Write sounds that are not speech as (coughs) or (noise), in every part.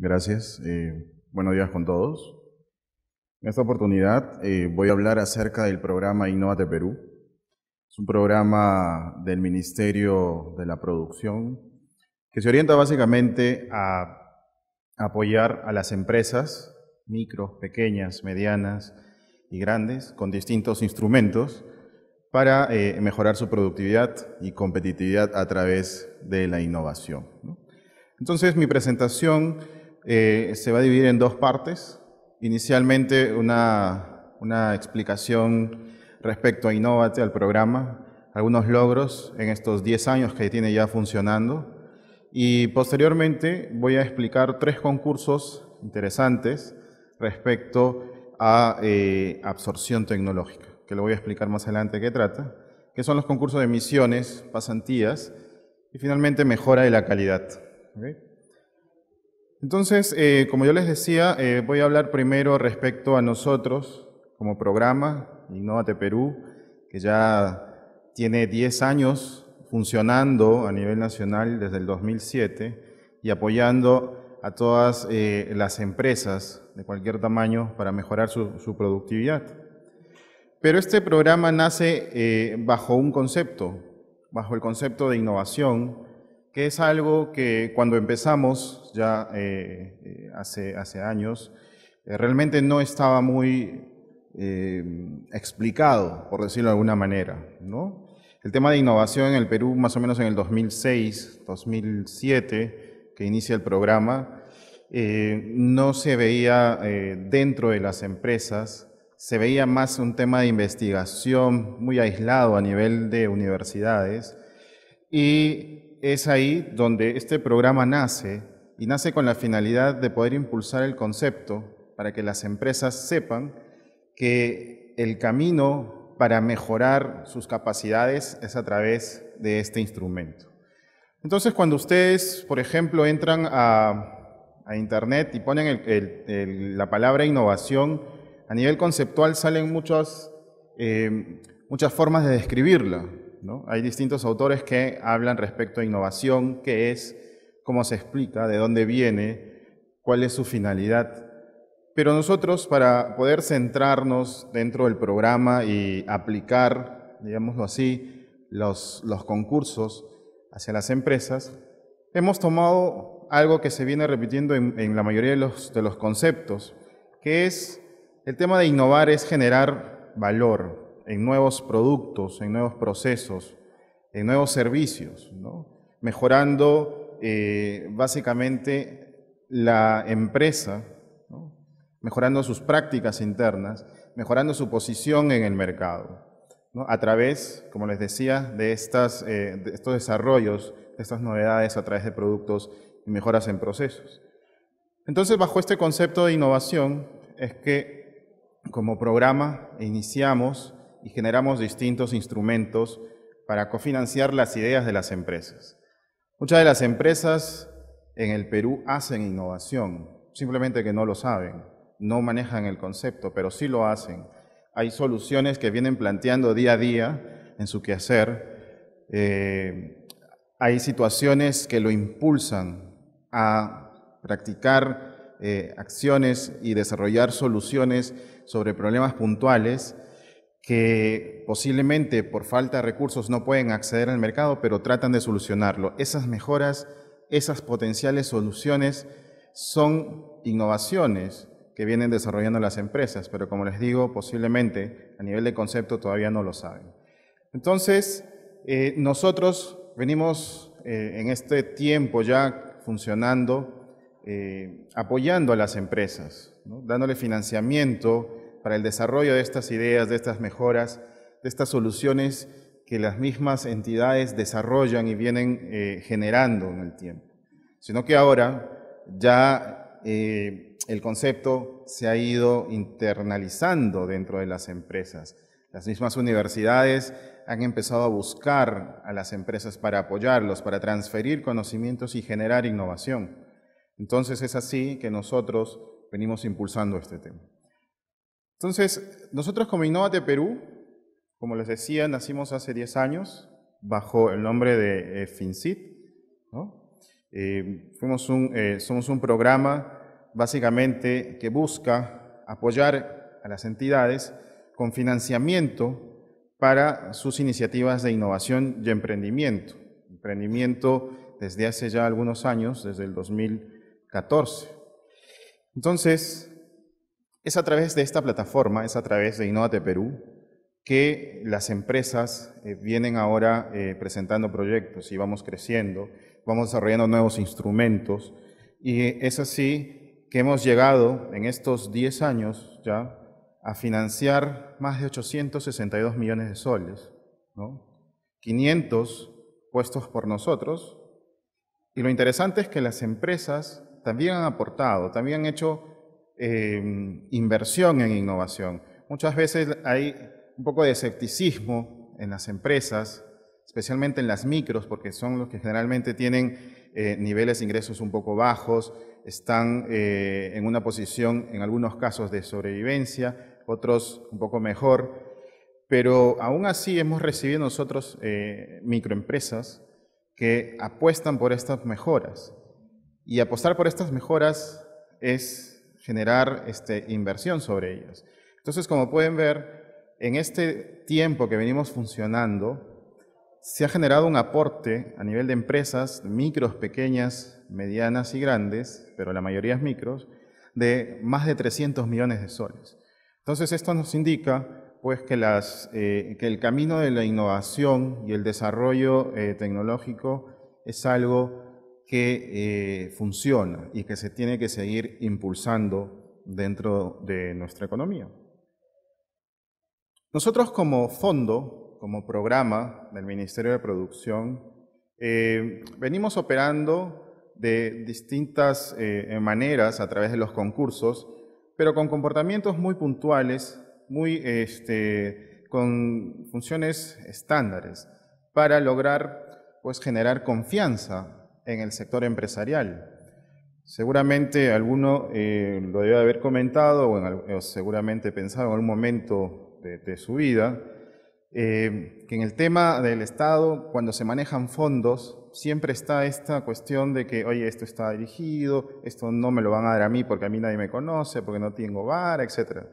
Gracias. Eh, buenos días con todos. En esta oportunidad eh, voy a hablar acerca del programa Innovate Perú. Es un programa del Ministerio de la Producción que se orienta básicamente a apoyar a las empresas micro, pequeñas, medianas y grandes con distintos instrumentos para eh, mejorar su productividad y competitividad a través de la innovación. Entonces, mi presentación eh, se va a dividir en dos partes. Inicialmente una, explicación respecto a Innovate, al programa, algunos logros en estos 10 años que tiene ya funcionando. Y posteriormente voy a explicar tres concursos interesantes respecto a eh, absorción tecnológica, que lo voy a explicar más adelante qué trata, que son los concursos de misiones, pasantías y finalmente mejora de la calidad. Entonces, eh, como yo les decía, eh, voy a hablar primero respecto a nosotros como programa, Innovate Perú, que ya tiene 10 años funcionando a nivel nacional desde el 2007 y apoyando a todas eh, las empresas de cualquier tamaño para mejorar su productividad. Pero este programa nace bajo un concepto, bajo el concepto de innovación, que es algo que cuando empezamos ya eh, eh, hace, hace años, eh, realmente no estaba muy explicado, por decirlo de alguna manera. ¿no? El tema de innovación en el Perú, más o menos en el 2006, 2007, que inicia el programa, no se veía dentro de las empresas, se veía más un tema de investigación muy aislado a nivel de universidades y es ahí donde este programa nace y nace con la finalidad de poder impulsar el concepto para que las empresas sepan que el camino para mejorar sus capacidades es a través de este instrumento. Entonces, cuando ustedes, por ejemplo, entran a, Internet y ponen la palabra innovación, a nivel conceptual salen muchas, eh, muchas formas de describirla. Hay distintos autores que hablan respecto a innovación, qué es, cómo se explica, de dónde viene, cuál es su finalidad. Pero nosotros, para poder centrarnos dentro del programa y aplicar, digámoslo así, los, concursos hacia las empresas, hemos tomado algo que se viene repitiendo en, la mayoría de los conceptos, que es el tema de innovar es generar valor, en nuevos productos, en nuevos procesos, en nuevos servicios, mejorando eh, básicamente la empresa, mejorando sus prácticas internas, mejorando su posición en el mercado, a través, como les decía, de, estas, eh, de estos desarrollos, de estas novedades a través de productos y mejoras en procesos. Entonces, bajo este concepto de innovación, es que como programa iniciamos y generamos distintos instrumentos para cofinanciar las ideas de las empresas. Muchas de las empresas en el Perú hacen innovación, simplemente que no lo saben, no manejan el concepto, pero sí lo hacen. Hay soluciones que vienen planteando día a día en su quehacer. Eh, hay situaciones que lo impulsan a practicar eh, acciones y desarrollar soluciones sobre problemas puntuales que posiblemente por falta de recursos no pueden acceder al mercado, pero tratan de solucionarlo. Esas mejoras, esas potenciales soluciones son innovaciones que vienen desarrollando las empresas, pero como les digo, posiblemente a nivel de concepto todavía no lo saben. Entonces, eh, nosotros venimos eh, en este tiempo ya funcionando, eh, apoyando a las empresas, dándole financiamiento, para el desarrollo de estas ideas, de estas mejoras, de estas soluciones que las mismas entidades desarrollan y vienen eh, generando en el tiempo. Sino que ahora ya eh, el concepto se ha ido internalizando dentro de las empresas. Las mismas universidades han empezado a buscar a las empresas para apoyarlos, para transferir conocimientos y generar innovación. Entonces es así que nosotros venimos impulsando este tema. Entonces, nosotros como Innovate Perú, como les decía, nacimos hace 10 años bajo el nombre de eh, FinCIT. Eh, eh, somos un programa básicamente que busca apoyar a las entidades con financiamiento para sus iniciativas de innovación y emprendimiento. Emprendimiento desde hace ya algunos años, desde el 2014. Entonces, es a través de esta plataforma, es a través de Innovate Perú, que las empresas eh, vienen ahora eh, presentando proyectos y vamos creciendo, vamos desarrollando nuevos instrumentos. Y es así que hemos llegado en estos 10 años ya a financiar más de 862 millones de soles, 500 puestos por nosotros. Y lo interesante es que las empresas también han aportado, también han hecho Em, inversión en innovación. Muchas veces hay un poco de escepticismo en las empresas, especialmente en las micros, porque son los que generalmente tienen eh, niveles de ingresos un poco bajos, están eh, en una posición, en algunos casos, de sobrevivencia, otros un poco mejor. Pero aún así hemos recibido nosotros eh, microempresas que apuestan por estas mejoras. Y apostar por estas mejoras es generar este, inversión sobre ellas. Entonces, como pueden ver, en este tiempo que venimos funcionando, se ha generado un aporte a nivel de empresas, micros, pequeñas, medianas y grandes, pero la mayoría es micros, de más de 300 millones de soles. Entonces, esto nos indica pues que, eh, el camino de la innovación y el desarrollo eh, tecnológico es algo que eh, funciona y que se tiene que seguir impulsando dentro de nuestra economía. Nosotros como fondo, como programa del Ministerio de Producción, eh, venimos operando de distintas eh, maneras a través de los concursos, pero con comportamientos muy puntuales, muy, este, con funciones estándares, para lograr pues, generar confianza en el sector empresarial. Seguramente alguno eh, lo debe haber comentado o, seguramente pensado en algún momento de, su vida, eh, que en el tema del Estado, cuando se manejan fondos, siempre está esta cuestión de que, oye, esto está dirigido, esto no me lo van a dar a mí porque a mí nadie me conoce, porque no tengo vara, etc.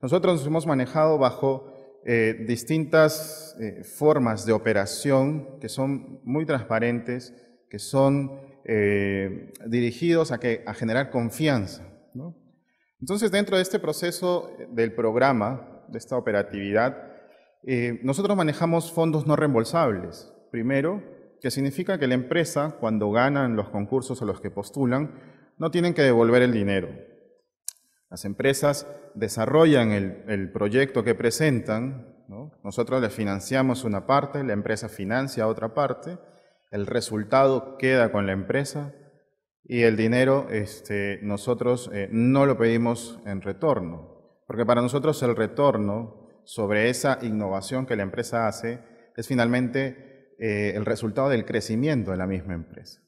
Nosotros nos hemos manejado bajo eh, distintas formas de operación que son muy transparentes, que son eh, dirigidos a, generar confianza. Entonces, dentro de este proceso eh, del programa, de esta operatividad, eh, nosotros manejamos fondos no reembolsables. Primero, que significa que la empresa, cuando ganan los concursos a los que postulan, no tienen que devolver el dinero. Las empresas desarrollan el, proyecto que presentan, nosotros les financiamos una parte, la empresa financia otra parte, el resultado queda con la empresa y el dinero este, nosotros eh, no lo pedimos en retorno, porque para nosotros el retorno sobre esa innovación que la empresa hace es finalmente eh, el resultado del crecimiento de la misma empresa.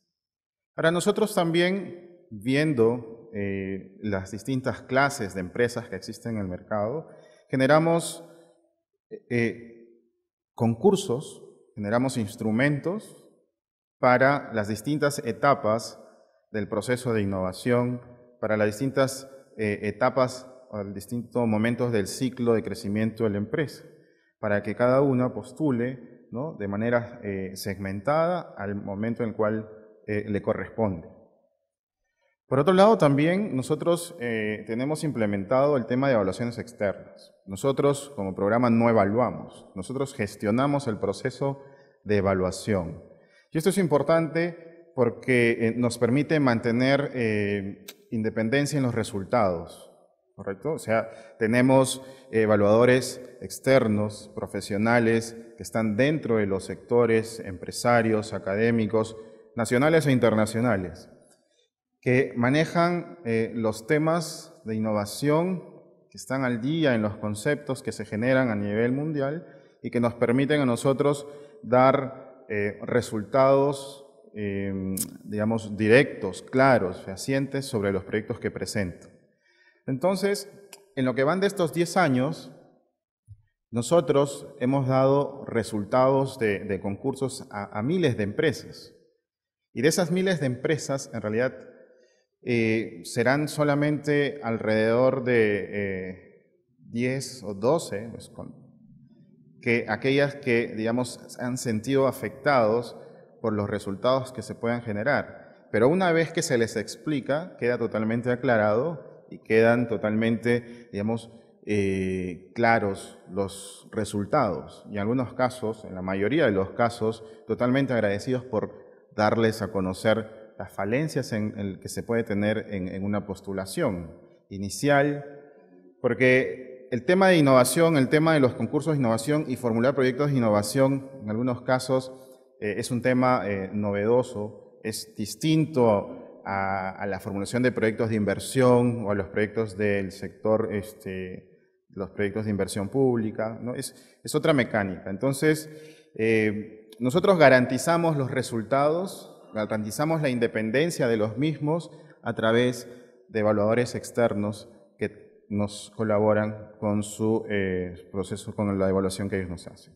Para nosotros también, viendo eh, las distintas clases de empresas que existen en el mercado, generamos concursos, generamos instrumentos para las distintas etapas del proceso de innovación, para las distintas eh, etapas o distintos momentos del ciclo de crecimiento de la empresa, para que cada una postule de manera eh, segmentada al momento en el cual eh, le corresponde. Por otro lado, también nosotros tenemos implementado el tema de evaluaciones externas. Nosotros, como programa, no evaluamos, nosotros gestionamos el proceso de evaluación. Y esto es importante porque eh, nos permite mantener eh, independencia en los resultados, ¿correcto? O sea, tenemos evaluadores externos, profesionales, que están dentro de los sectores empresarios, académicos, nacionales e internacionales, que manejan eh, los temas de innovación que están al día en los conceptos que se generan a nivel mundial y que nos permiten a nosotros dar eh, resultados, eh, digamos, directos, claros, fehacientes sobre los proyectos que presento. Entonces, en lo que van de estos 10 años, nosotros hemos dado resultados de, concursos a, miles de empresas. Y de esas miles de empresas, en realidad, eh, serán solamente alrededor de 10 o 12, pues, con, aquellas que, digamos, han sentido afectados por los resultados que se puedan generar. Pero una vez que se les explica, queda totalmente aclarado y quedan totalmente, digamos, eh, claros los resultados. Y en algunos casos, en la mayoría de los casos, totalmente agradecidos por darles a conocer las falencias en, el que se puede tener en, en una postulación inicial, porque el tema de innovación, el tema de los concursos de innovación y formular proyectos de innovación, en algunos casos, eh, es un tema eh, novedoso, es distinto a, la formulación de proyectos de inversión o a los proyectos del sector, este, los proyectos de inversión pública, ¿no? es, otra mecánica. Entonces, eh, nosotros garantizamos los resultados, garantizamos la independencia de los mismos a través de evaluadores externos nos colaboran con su eh, proceso, con la evaluación que ellos nos hacen.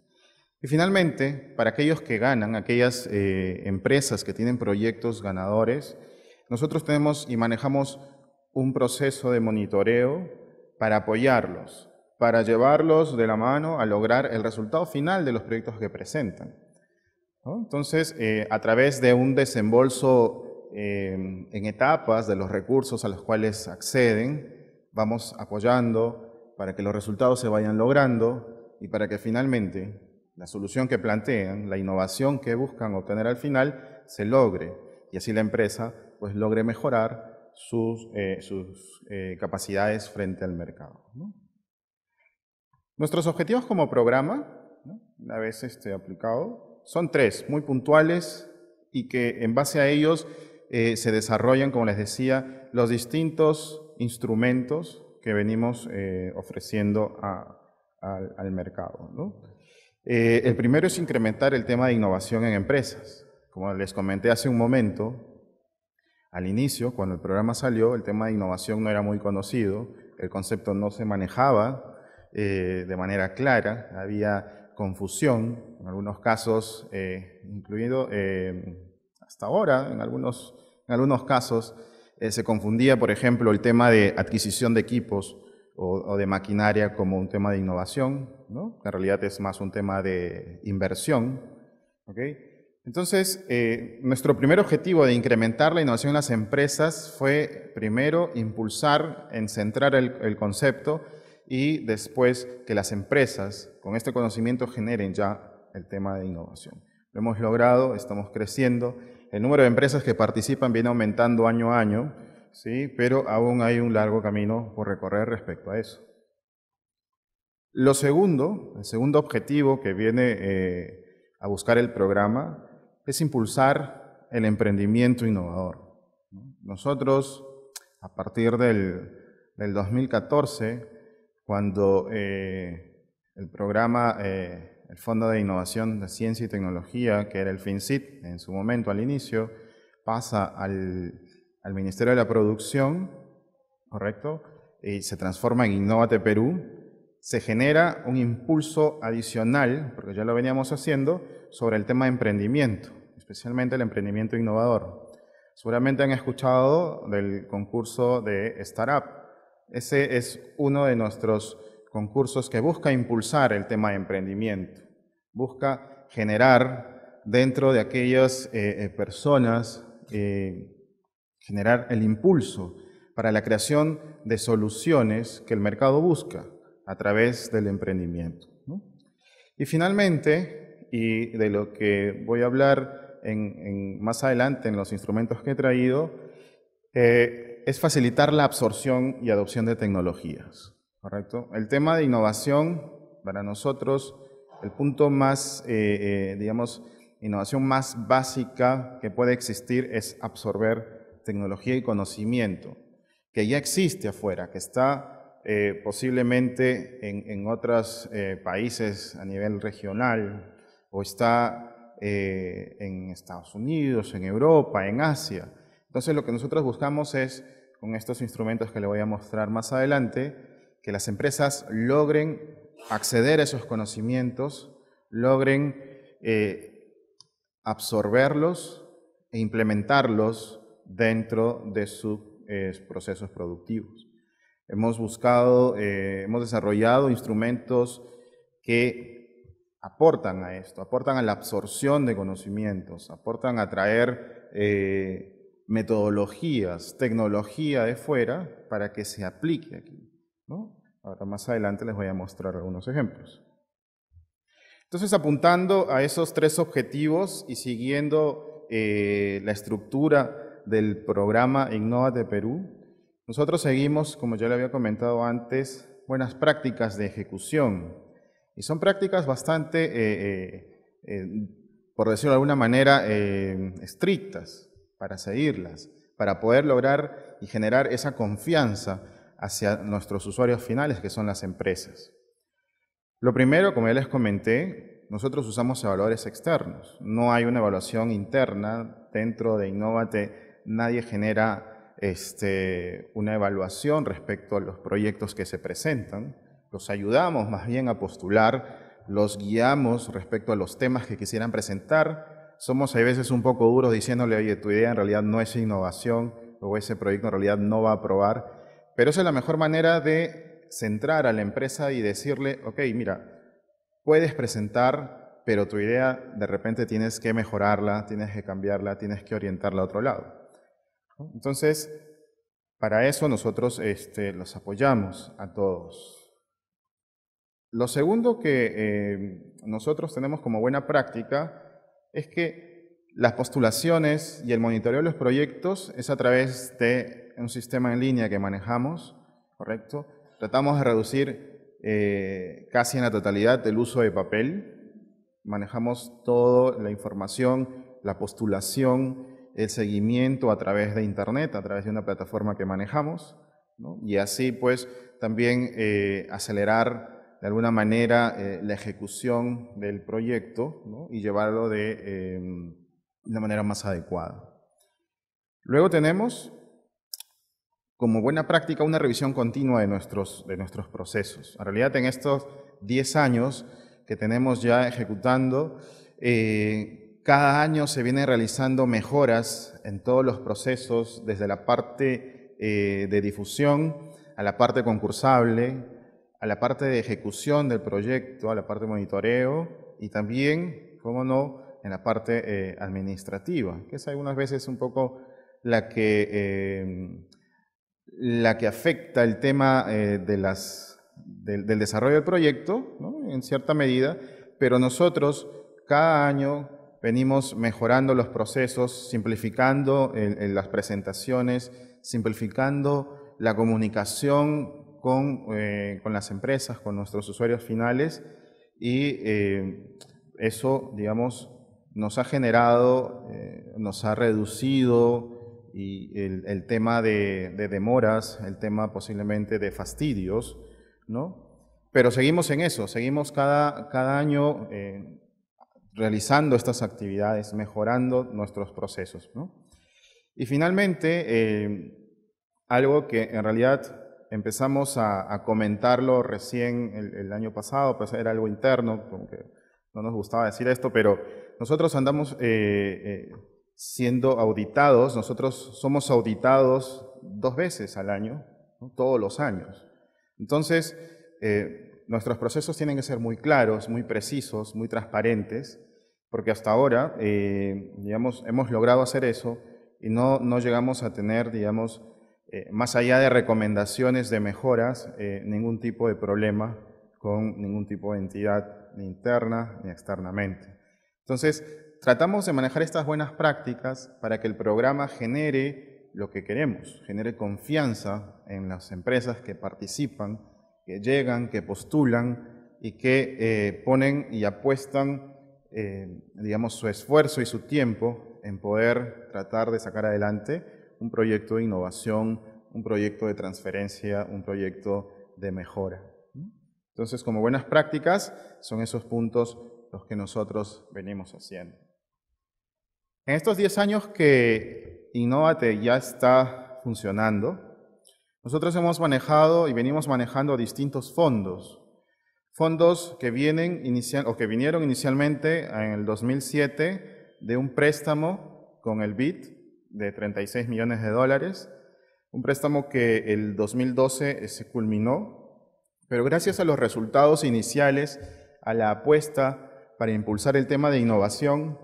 Y finalmente, para aquellos que ganan, aquellas eh, empresas que tienen proyectos ganadores, nosotros tenemos y manejamos un proceso de monitoreo para apoyarlos, para llevarlos de la mano a lograr el resultado final de los proyectos que presentan. Entonces, eh, a través de un desembolso en etapas de los recursos a los cuales acceden, vamos apoyando para que los resultados se vayan logrando y para que finalmente la solución que plantean, la innovación que buscan obtener al final, se logre y así la empresa pues logre mejorar sus, eh, eh, capacidades frente al mercado. Nuestros objetivos como programa, una vez este, aplicado, son tres, muy puntuales y que en base a ellos eh, se desarrollan, como les decía, los distintos instrumentos que venimos eh, ofreciendo al mercado. Eh, el primero es incrementar el tema de innovación en empresas. Como les comenté hace un momento, al inicio, cuando el programa salió, el tema de innovación no era muy conocido, el concepto no se manejaba eh, de manera clara, había confusión, en algunos casos, incluido hasta ahora, en algunos, en algunos casos, eh, se confundía, por ejemplo, el tema de adquisición de equipos o, de maquinaria como un tema de innovación, ¿no? En realidad es más un tema de inversión, Entonces, eh, nuestro primer objetivo de incrementar la innovación en las empresas fue, primero, impulsar, en centrar el concepto y después que las empresas con este conocimiento generen ya el tema de innovación. Lo hemos logrado, estamos creciendo el número de empresas que participan viene aumentando año a año, ¿sí? pero aún hay un largo camino por recorrer respecto a eso. Lo segundo, el segundo objetivo que viene eh, a buscar el programa es impulsar el emprendimiento innovador. Nosotros, a partir del, 2014, cuando eh, el programa eh, el Fondo de Innovación de Ciencia y Tecnología, que era el FinCIT en su momento al inicio, pasa al, al Ministerio de la Producción, ¿correcto? Y se transforma en Innovate Perú. Se genera un impulso adicional, porque ya lo veníamos haciendo, sobre el tema de emprendimiento, especialmente el emprendimiento innovador. Seguramente han escuchado del concurso de Startup. Ese es uno de nuestros concursos que busca impulsar el tema de emprendimiento, busca generar dentro de aquellas eh, eh, personas, eh, generar el impulso para la creación de soluciones que el mercado busca a través del emprendimiento. Y finalmente, y de lo que voy a hablar más adelante en los instrumentos que he traído, es facilitar la absorción y adopción de tecnologías. Correcto. El tema de innovación, para nosotros, el punto más, eh, eh, digamos, innovación más básica que puede existir es absorber tecnología y conocimiento, que ya existe afuera, que está eh, posiblemente en, en otros eh, países a nivel regional o está en Estados Unidos, en Europa, en Asia. Entonces lo que nosotros buscamos es, con estos instrumentos que le voy a mostrar más adelante, que las empresas logren acceder a esos conocimientos, logren eh, absorberlos e implementarlos dentro de sus eh, procesos productivos. Hemos buscado, eh, hemos desarrollado instrumentos que aportan a esto, aportan a la absorción de conocimientos, aportan a traer metodologías, tecnología de fuera para que se aplique aquí. Ahora más adelante les voy a mostrar algunos ejemplos. Entonces, apuntando a esos tres objetivos y siguiendo eh, la estructura del programa Innova de Perú, nosotros seguimos, como ya le había comentado antes, buenas prácticas de ejecución. Y son prácticas bastante, eh, eh, por decirlo de alguna manera, estrictas para seguirlas, para poder lograr y generar esa confianza hacia nuestros usuarios finales, que son las empresas. Lo primero, como ya les comenté, nosotros usamos evaluadores externos. No hay una evaluación interna dentro de Innovate. Nadie genera este, una evaluación respecto a los proyectos que se presentan. Los ayudamos más bien a postular, los guiamos respecto a los temas que quisieran presentar. Somos a veces un poco duros diciéndole, oye, tu idea en realidad no es innovación o ese proyecto en realidad no va a aprobar pero esa es la mejor manera de centrar a la empresa y decirle, ok, mira, puedes presentar, pero tu idea de repente tienes que mejorarla, tienes que cambiarla, tienes que orientarla a otro lado. Entonces, para eso nosotros este, los apoyamos a todos. Lo segundo que eh, nosotros tenemos como buena práctica es que las postulaciones y el monitoreo de los proyectos es a través de un sistema en línea que manejamos, ¿correcto? Tratamos de reducir eh, casi en la totalidad el uso de papel. Manejamos toda la información, la postulación, el seguimiento a través de Internet, a través de una plataforma que manejamos, y así pues también eh, acelerar de alguna manera eh, la ejecución del proyecto y llevarlo de... Em, de manera más adecuada. Luego tenemos como buena práctica una revisión continua de nuestros, de nuestros procesos. En realidad en estos 10 años que tenemos ya ejecutando, eh, cada año se vienen realizando mejoras en todos los procesos, desde la parte eh, de difusión a la parte concursable, a la parte de ejecución del proyecto, a la parte de monitoreo y también, cómo no, en la parte eh, administrativa, que es algunas veces un poco la que, eh, la que afecta el tema eh, de las, del, desarrollo del proyecto, en cierta medida, pero nosotros cada año venimos mejorando los procesos, simplificando las presentaciones, simplificando la comunicación con, con, las empresas, con nuestros usuarios finales y eso, digamos, nos ha generado, eh, nos ha reducido y el, tema de, demoras, el tema posiblemente de fastidios, ¿no? Pero seguimos en eso, seguimos cada, cada año eh, realizando estas actividades, mejorando nuestros procesos, ¿no? Y finalmente, eh, algo que en realidad empezamos a, comentarlo recién el, año pasado, pues era algo interno, como no nos gustaba decir esto, pero nosotros andamos eh, eh, siendo auditados, nosotros somos auditados dos veces al año, todos los años. Entonces, eh, nuestros procesos tienen que ser muy claros, muy precisos, muy transparentes, porque hasta ahora, hemos logrado hacer eso y no, no llegamos a tener, digamos, más allá de recomendaciones de mejoras, ningún tipo de problema con ningún tipo de entidad ni interna ni externamente. Entonces, tratamos de manejar estas buenas prácticas para que el programa genere lo que queremos, genere confianza en las empresas que participan, que llegan, que postulan y que eh, ponen y apuestan, eh, digamos, su esfuerzo y su tiempo en poder tratar de sacar adelante un proyecto de innovación, un proyecto de transferencia, un proyecto de mejora. Entonces, como buenas prácticas, son esos puntos los que nosotros venimos haciendo. En estos 10 años que Innovate ya está funcionando, nosotros hemos manejado y venimos manejando distintos fondos. Fondos que, vienen inicial, o que vinieron inicialmente en el 2007 de un préstamo con el BIT de 36 millones de dólares, un préstamo que el 2012 se culminó, pero gracias a los resultados iniciales, a la apuesta para impulsar el tema de innovación,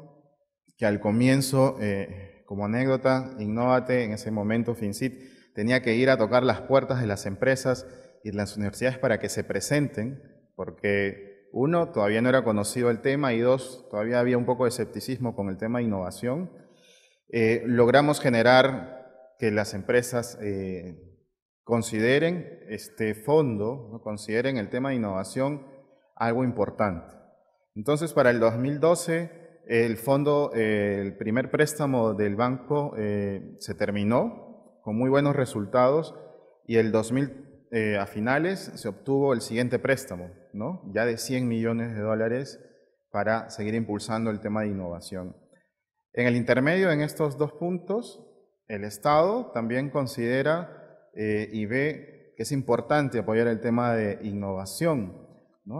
que al comienzo, eh, como anécdota, Innovate en ese momento, FinCIT, tenía que ir a tocar las puertas de las empresas y de las universidades para que se presenten, porque uno, todavía no era conocido el tema y dos, todavía había un poco de escepticismo con el tema de innovación. Eh, logramos generar que las empresas eh, consideren este fondo, consideren el tema de innovación algo importante. Entonces, para el 2012, eh, el primer préstamo del banco eh, se terminó con muy buenos resultados y el 2000, eh, a finales se obtuvo el siguiente préstamo, ya de 100 millones de dólares para seguir impulsando el tema de innovación. En el intermedio, en estos dos puntos, el Estado también considera y ve que es importante apoyar el tema de innovación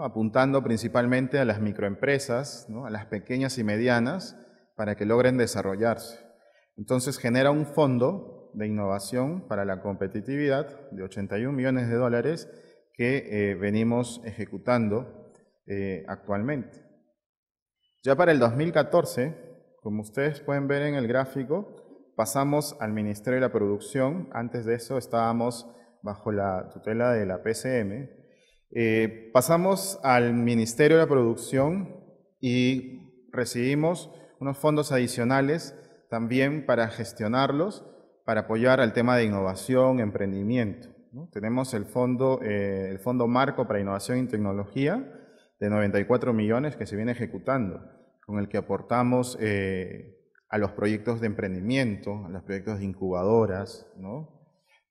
apuntando principalmente a las microempresas, a las pequeñas y medianas, para que logren desarrollarse. Entonces genera un fondo de innovación para la competitividad de 81 millones de dólares que eh, venimos ejecutando eh, actualmente. Ya para el 2014, como ustedes pueden ver en el gráfico, pasamos al Ministerio de la Producción. Antes de eso estábamos bajo la tutela de la PCM, eh, pasamos al Ministerio de la Producción y recibimos unos fondos adicionales también para gestionarlos, para apoyar al tema de innovación, emprendimiento. Tenemos eh, el fondo, Marco para Innovación y Tecnología de 94 millones que se viene ejecutando, con el que aportamos eh, a los proyectos de emprendimiento, a los proyectos de incubadoras,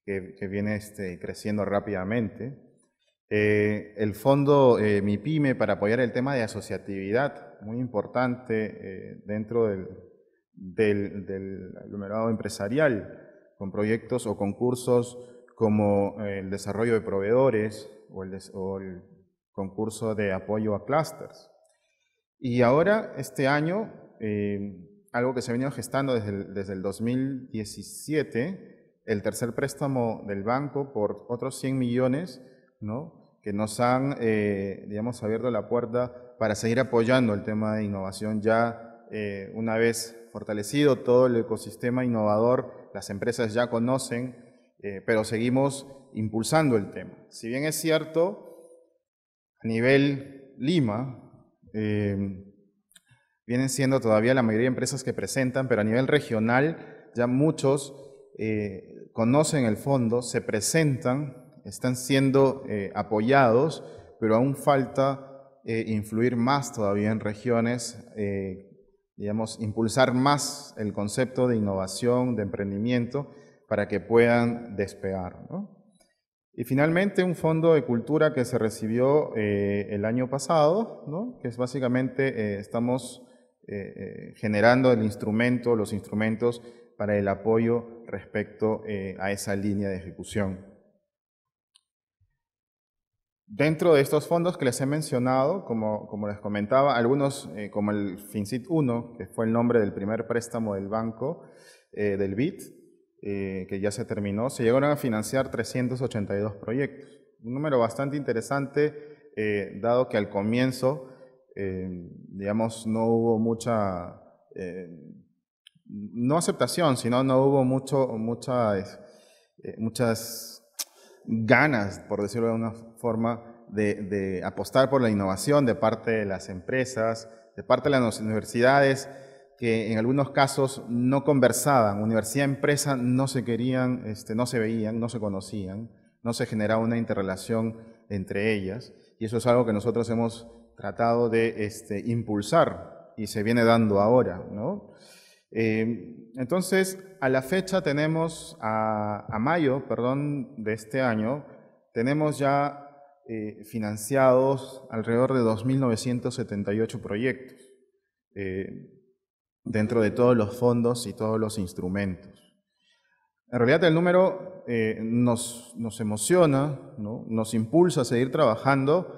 que, viene este, creciendo rápidamente. Eh, el fondo eh, MIPYME para apoyar el tema de asociatividad, muy importante eh, dentro del, numerado empresarial, con proyectos o concursos como eh, el desarrollo de proveedores o el, concurso de apoyo a clusters. Y ahora, este año, algo que se ha venido gestando desde desde el 2017, el tercer préstamo del banco por otros 100 millones, ¿no? que nos han, eh, digamos, abierto la puerta para seguir apoyando el tema de innovación ya eh, una vez fortalecido todo el ecosistema innovador, las empresas ya conocen, eh, pero seguimos impulsando el tema. Si bien es cierto, a nivel Lima, em, vienen siendo todavía la mayoría de empresas que presentan, pero a nivel regional ya muchos conocen el fondo, se presentan están siendo eh, apoyados, pero aún falta eh, influir más todavía en regiones, eh, digamos, impulsar más el concepto de innovación, de emprendimiento, para que puedan despegar. Y finalmente un fondo de cultura que se recibió el año pasado, que es básicamente estamos generando el instrumento, los instrumentos para el apoyo respecto a esa línea de ejecución. Dentro de estos fondos que les he mencionado, como, les comentaba, algunos eh, como el FinCIT 1, que fue el nombre del primer préstamo del banco, eh, del BIT, eh, que ya se terminó, se llegaron a financiar 382 proyectos. Un número bastante interesante, dado que al comienzo, digamos, no hubo mucha, no aceptación, sino no hubo mucho, muchas ganas, por decirlo de una forma, de, apostar por la innovación de parte de las empresas, de parte de las universidades, que en algunos casos no conversaban, universidad-empresa no se querían, este, no se veían, no se conocían, no se generaba una interrelación entre ellas. Y eso es algo que nosotros hemos tratado de este, impulsar y se viene dando ahora, ¿no? Em, entonces, a la fecha tenemos, a, mayo, perdón, de este año, tenemos ya eh, financiados alrededor de 2.978 proyectos eh, dentro de todos los fondos y todos los instrumentos. En realidad el número eh, nos, nos, emociona, ¿no? nos impulsa a seguir trabajando,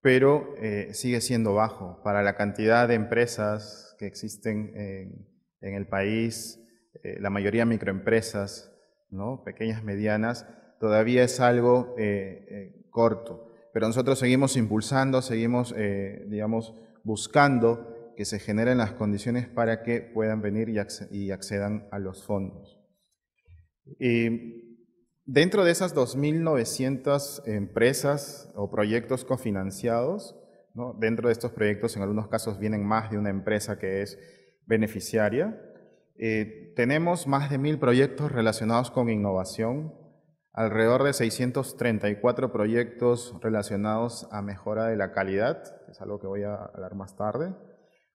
pero sigue siendo bajo para la cantidad de empresas que existen en en el país, eh, la mayoría microempresas, ¿no? pequeñas, medianas, todavía es algo eh, eh, corto. Pero nosotros seguimos impulsando, seguimos, digamos, buscando que se generen las condiciones para que puedan venir y, accedan a los fondos. Dentro de esas 2.900 empresas o proyectos cofinanciados, dentro de estos proyectos en algunos casos vienen más de una empresa que es beneficiaria. Eh, tenemos más de mil proyectos relacionados con innovación, alrededor de 634 proyectos relacionados a mejora de la calidad, es algo que voy a hablar más tarde,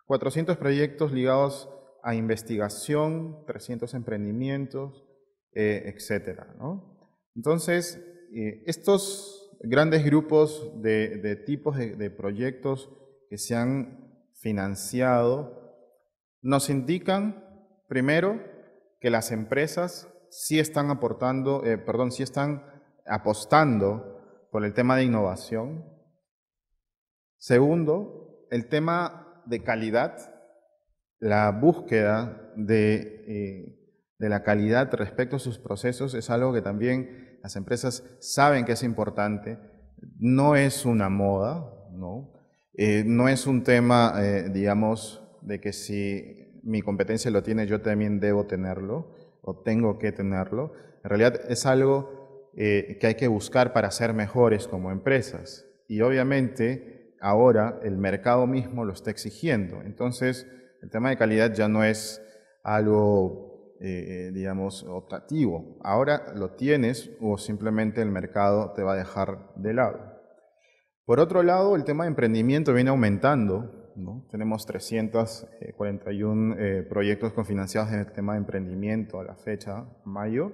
400 proyectos ligados a investigación, 300 emprendimientos, etc. Eh, etcétera. Entonces, eh, estos grandes grupos de, tipos de, de proyectos que se han financiado nos indican, primero, que las empresas eh, sí están apostando por el tema de innovación. Segundo, el tema de calidad, la búsqueda eh, de, la calidad respecto a sus procesos es algo que también las empresas saben que es importante. No es una moda, ¿no? Eh, no es un tema, digamos, de que si mi competencia lo tiene, yo también debo tenerlo o tengo que tenerlo. En realidad es algo eh, que hay que buscar para ser mejores como empresas. Y obviamente ahora el mercado mismo lo está exigiendo. Entonces el tema de calidad ya no es algo, eh, digamos, optativo. Ahora lo tienes o simplemente el mercado te va a dejar de lado. Por otro lado, el tema de emprendimiento viene aumentando tenemos 341 eh, proyectos confinanciados en el tema de emprendimiento a la fecha, mayo,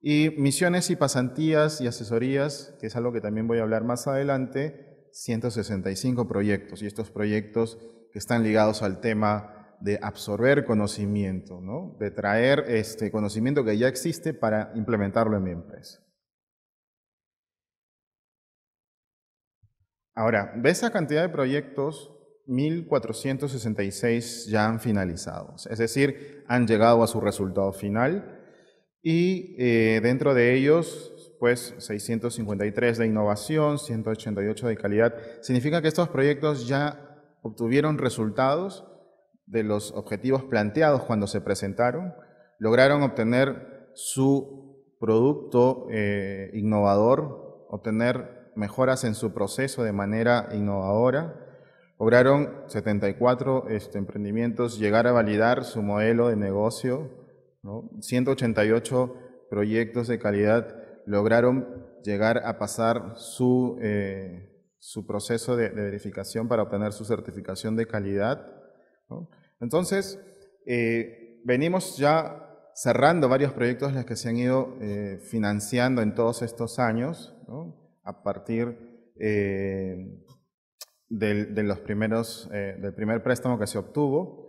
Y misiones y pasantías y asesorías, que es algo que también voy a hablar más adelante, 165 proyectos. Y estos proyectos que están ligados al tema de absorber conocimiento, de traer este conocimiento que ya existe para implementarlo en mi empresa. Ahora, ve esa cantidad de proyectos, 1.466 ya han finalizado, es decir, han llegado a su resultado final y eh, dentro de ellos, pues 653 de innovación, 188 de calidad. Significa que estos proyectos ya obtuvieron resultados de los objetivos planteados cuando se presentaron, lograron obtener su producto eh, innovador, obtener mejoras en su proceso de manera innovadora. Lograron 74 este, emprendimientos llegar a validar su modelo de negocio. ¿no? 188 proyectos de calidad lograron llegar a pasar su, eh, su proceso de, verificación para obtener su certificación de calidad. Entonces, eh, venimos ya cerrando varios proyectos los que se han ido eh, financiando en todos estos años. ¿no? a partir eh, del, de los primeros, eh, del primer préstamo que se obtuvo,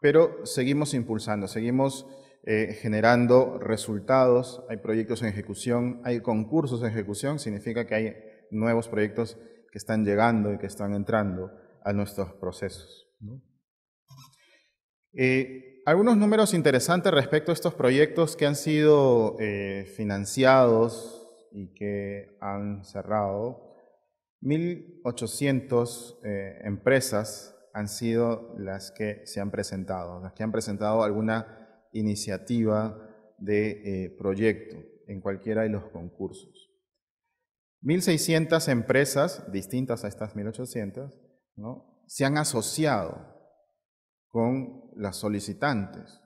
pero seguimos impulsando, seguimos eh, generando resultados, hay proyectos en ejecución, hay concursos en ejecución, significa que hay nuevos proyectos que están llegando y que están entrando a nuestros procesos. algunos números interesantes respecto a estos proyectos que han sido financiados y que han cerrado. 1.800 eh, empresas han sido las que se han presentado, las que han presentado alguna iniciativa de eh, proyecto en cualquiera de los concursos. 1.600 empresas, distintas a estas 1.800, se han asociado con las solicitantes.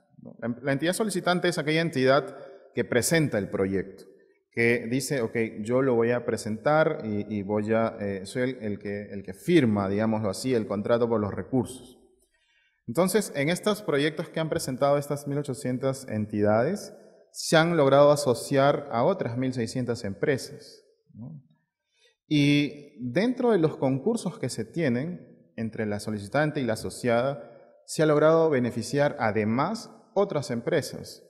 La entidad solicitante es aquella entidad que presenta el proyecto que dice, ok, yo lo voy a presentar y, voy a, eh, soy el, que, el que firma, digámoslo así, el contrato por los recursos. Entonces, en estos proyectos que han presentado estas 1.800 entidades, se han logrado asociar a otras 1.600 empresas. Y dentro de los concursos que se tienen entre la solicitante y la asociada, se ha logrado beneficiar además otras empresas.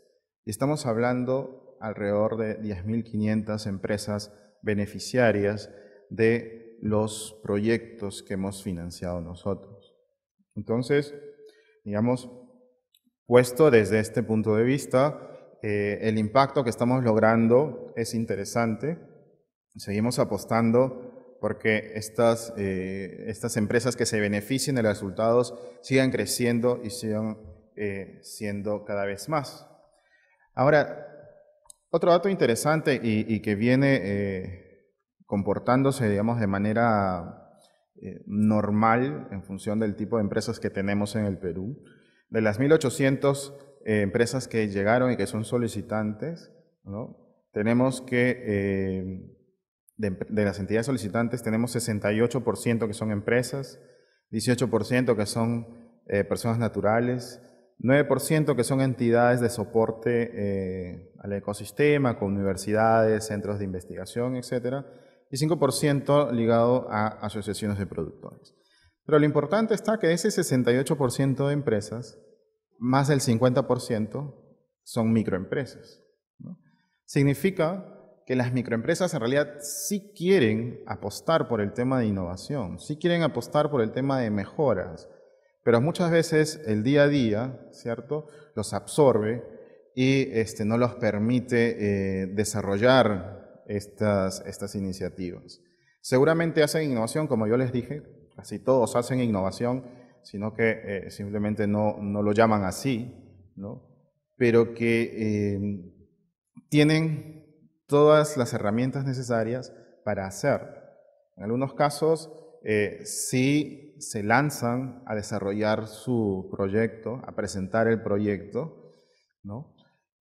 Y estamos hablando alrededor de 10.500 empresas beneficiarias de los proyectos que hemos financiado nosotros. Entonces, digamos, puesto desde este punto de vista, eh, el impacto que estamos logrando es interesante. Seguimos apostando porque estas, eh, estas empresas que se beneficien de los resultados sigan creciendo y sigan eh, siendo cada vez más. Ahora, otro dato interesante y, que viene eh, comportándose, digamos, de manera eh, normal en función del tipo de empresas que tenemos en el Perú, de las 1.800 eh, empresas que llegaron y que son solicitantes, tenemos que, de, las entidades solicitantes, tenemos 68% que son empresas, 18% que son personas naturales, 9% que son entidades de soporte eh, al ecosistema, con universidades, centros de investigación, etc. Y 5% ligado a asociaciones de productores. Pero lo importante está que ese 68% de empresas, más del 50%, son microempresas. Significa que las microempresas en realidad sí quieren apostar por el tema de innovación, sí quieren apostar por el tema de mejoras, pero muchas veces el día a día, ¿cierto?, los absorbe y este, no los permite eh, desarrollar estas, estas iniciativas. Seguramente hacen innovación, como yo les dije, casi todos hacen innovación, sino que eh, simplemente no, lo llaman así, ¿no? pero que em, tienen todas las herramientas necesarias para hacer. En algunos casos, eh, sí se lanzan a desarrollar su proyecto, a presentar el proyecto,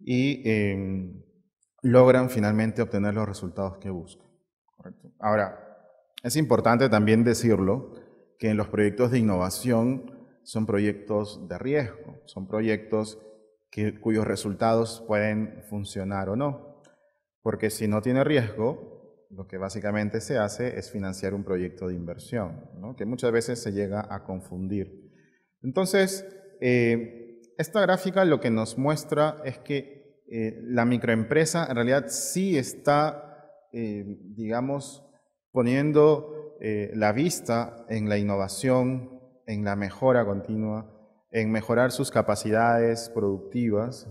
Y em, logran finalmente obtener los resultados que buscan. Ahora, es importante también decirlo que en los proyectos de innovación son proyectos de riesgo, son proyectos cuyos resultados pueden funcionar o no, porque si no tiene riesgo, lo que básicamente se hace es financiar un proyecto de inversión, que muchas veces se llega a confundir. Entonces, eh, esta gráfica lo que nos muestra es que eh, la microempresa en realidad sí está, eh, digamos, poniendo la vista en la innovación, en la mejora continua, en mejorar sus capacidades productivas,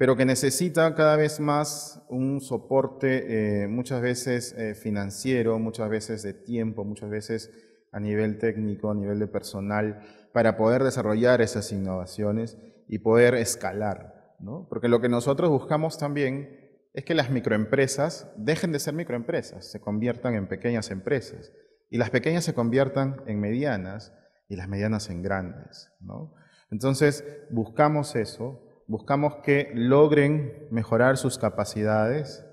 pero que necesita cada vez más un soporte eh, muchas veces eh, financiero, muchas veces de tiempo, muchas veces a nivel técnico, a nivel de personal, para poder desarrollar esas innovaciones y poder escalar. Porque lo que nosotros buscamos también es que las microempresas dejen de ser microempresas, se conviertan en pequeñas empresas, y las pequeñas se conviertan en medianas y las medianas en grandes. Entonces, buscamos eso buscamos que logren mejorar sus capacidades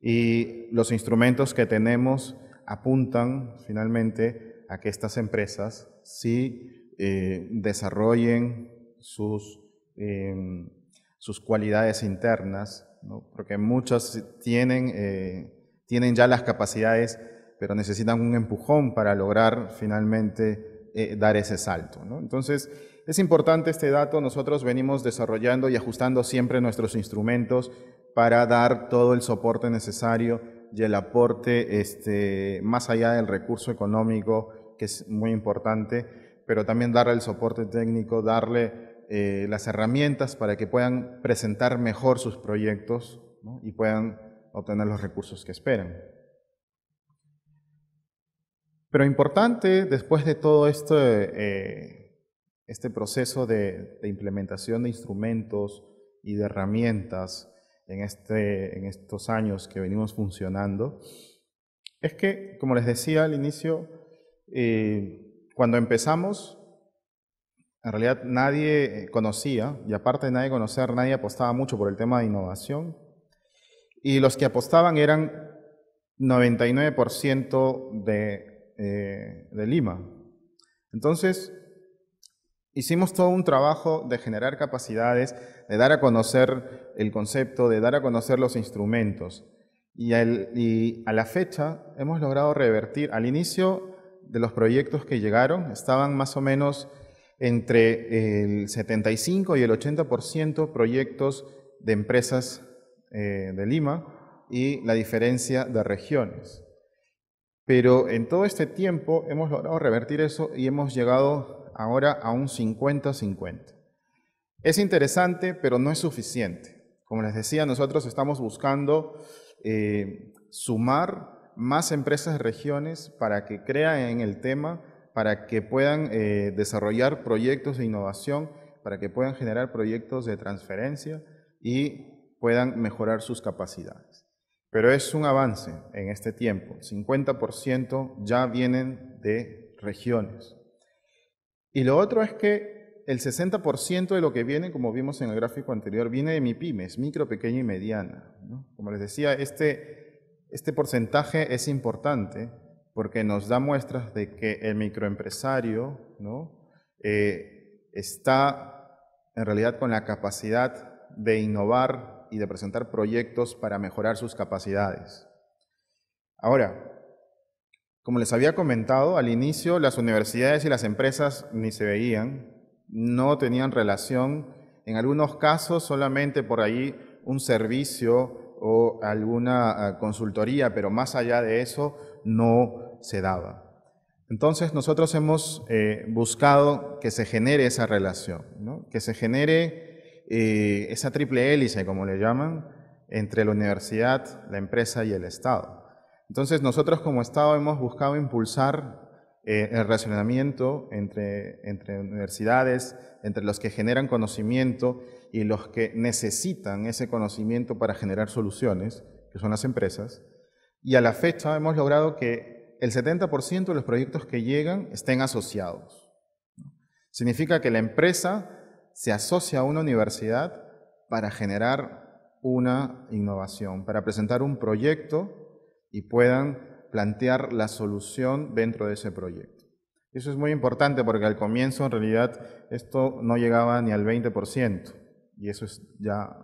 y los instrumentos que tenemos apuntan finalmente a que estas empresas sí eh, desarrollen sus, em, sus cualidades internas, porque muchas tienen, eh, tienen ya las capacidades, pero necesitan un empujón para lograr finalmente eh, dar ese salto. Entonces, es importante este dato, nosotros venimos desarrollando y ajustando siempre nuestros instrumentos para dar todo el soporte necesario y el aporte este, más allá del recurso económico, que es muy importante, pero también darle el soporte técnico, darle eh, las herramientas para que puedan presentar mejor sus proyectos y puedan obtener los recursos que esperan. Pero importante, después de todo esto, eh, este proceso de, implementación de instrumentos y de herramientas en, este, en estos años que venimos funcionando, es que, como les decía al inicio, eh, cuando empezamos, en realidad nadie conocía, y aparte de nadie conocer, nadie apostaba mucho por el tema de innovación. Y los que apostaban eran 99% de, eh, de Lima. Entonces, Hicimos todo un trabajo de generar capacidades, de dar a conocer el concepto, de dar a conocer los instrumentos. Y, a la fecha hemos logrado revertir. Al inicio de los proyectos que llegaron estaban más o menos entre el 75 y el 80% proyectos de empresas eh, de Lima y la diferencia de regiones. Pero en todo este tiempo hemos logrado revertir eso y hemos llegado ahora a un 50-50. Es interesante, pero no es suficiente. Como les decía, nosotros estamos buscando eh, sumar más empresas de regiones para que crean en el tema, para que puedan eh, desarrollar proyectos de innovación, para que puedan generar proyectos de transferencia y puedan mejorar sus capacidades. Pero es un avance en este tiempo. 50% ya vienen de regiones. Y lo otro es que el 60% de lo que viene, como vimos en el gráfico anterior, viene de MIPIMES, micro, pequeño y mediana. Como les decía, este, este porcentaje es importante porque nos da muestras de que el microempresario eh, está en realidad con la capacidad de innovar y de presentar proyectos para mejorar sus capacidades. Ahora, como les había comentado, al inicio las universidades y las empresas ni se veían, no tenían relación, en algunos casos solamente por ahí un servicio o alguna ah, consultoría, pero más allá de eso no se daba. Entonces nosotros hemos eh, buscado que se genere esa relación, que se genere eh, esa triple hélice, como le llaman, entre la universidad, la empresa y el Estado. Entonces nosotros como Estado hemos buscado impulsar eh, el relacionamiento entre, entre universidades, entre los que generan conocimiento y los que necesitan ese conocimiento para generar soluciones, que son las empresas. Y a la fecha hemos logrado que el 70% de los proyectos que llegan estén asociados. Significa que la empresa se asocia a una universidad para generar una innovación, para presentar un proyecto y puedan plantear la solución dentro de ese proyecto. Eso es muy importante porque al comienzo en realidad esto no llegaba ni al 20% y eso es ya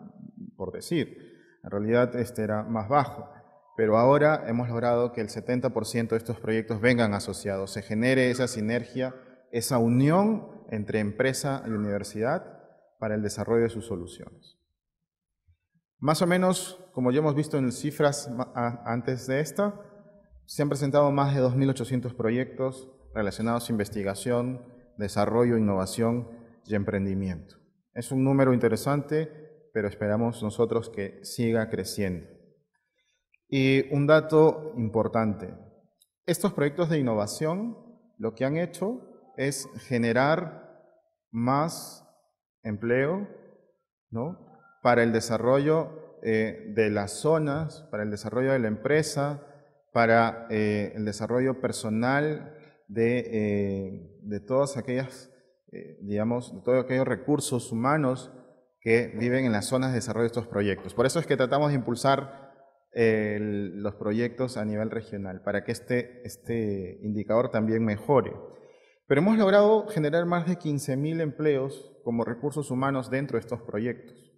por decir. En realidad este era más bajo, pero ahora hemos logrado que el 70% de estos proyectos vengan asociados, se genere esa sinergia, esa unión entre empresa y universidad para el desarrollo de sus soluciones. Más o menos, como ya hemos visto en cifras antes de esta, se han presentado más de 2.800 proyectos relacionados a investigación, desarrollo, innovación y emprendimiento. Es un número interesante, pero esperamos nosotros que siga creciendo. Y un dato importante, estos proyectos de innovación lo que han hecho es generar más empleo, ¿no? para el desarrollo eh, de las zonas, para el desarrollo de la empresa, para eh, el desarrollo personal de, eh, todas aquellas, digamos, de todos aquellos recursos humanos que viven en las zonas de desarrollo de estos proyectos. Por eso es que tratamos de impulsar los proyectos a nivel regional, para que este, este indicador también mejore. Pero hemos logrado generar más de 15.000 empleos como recursos humanos dentro de estos proyectos.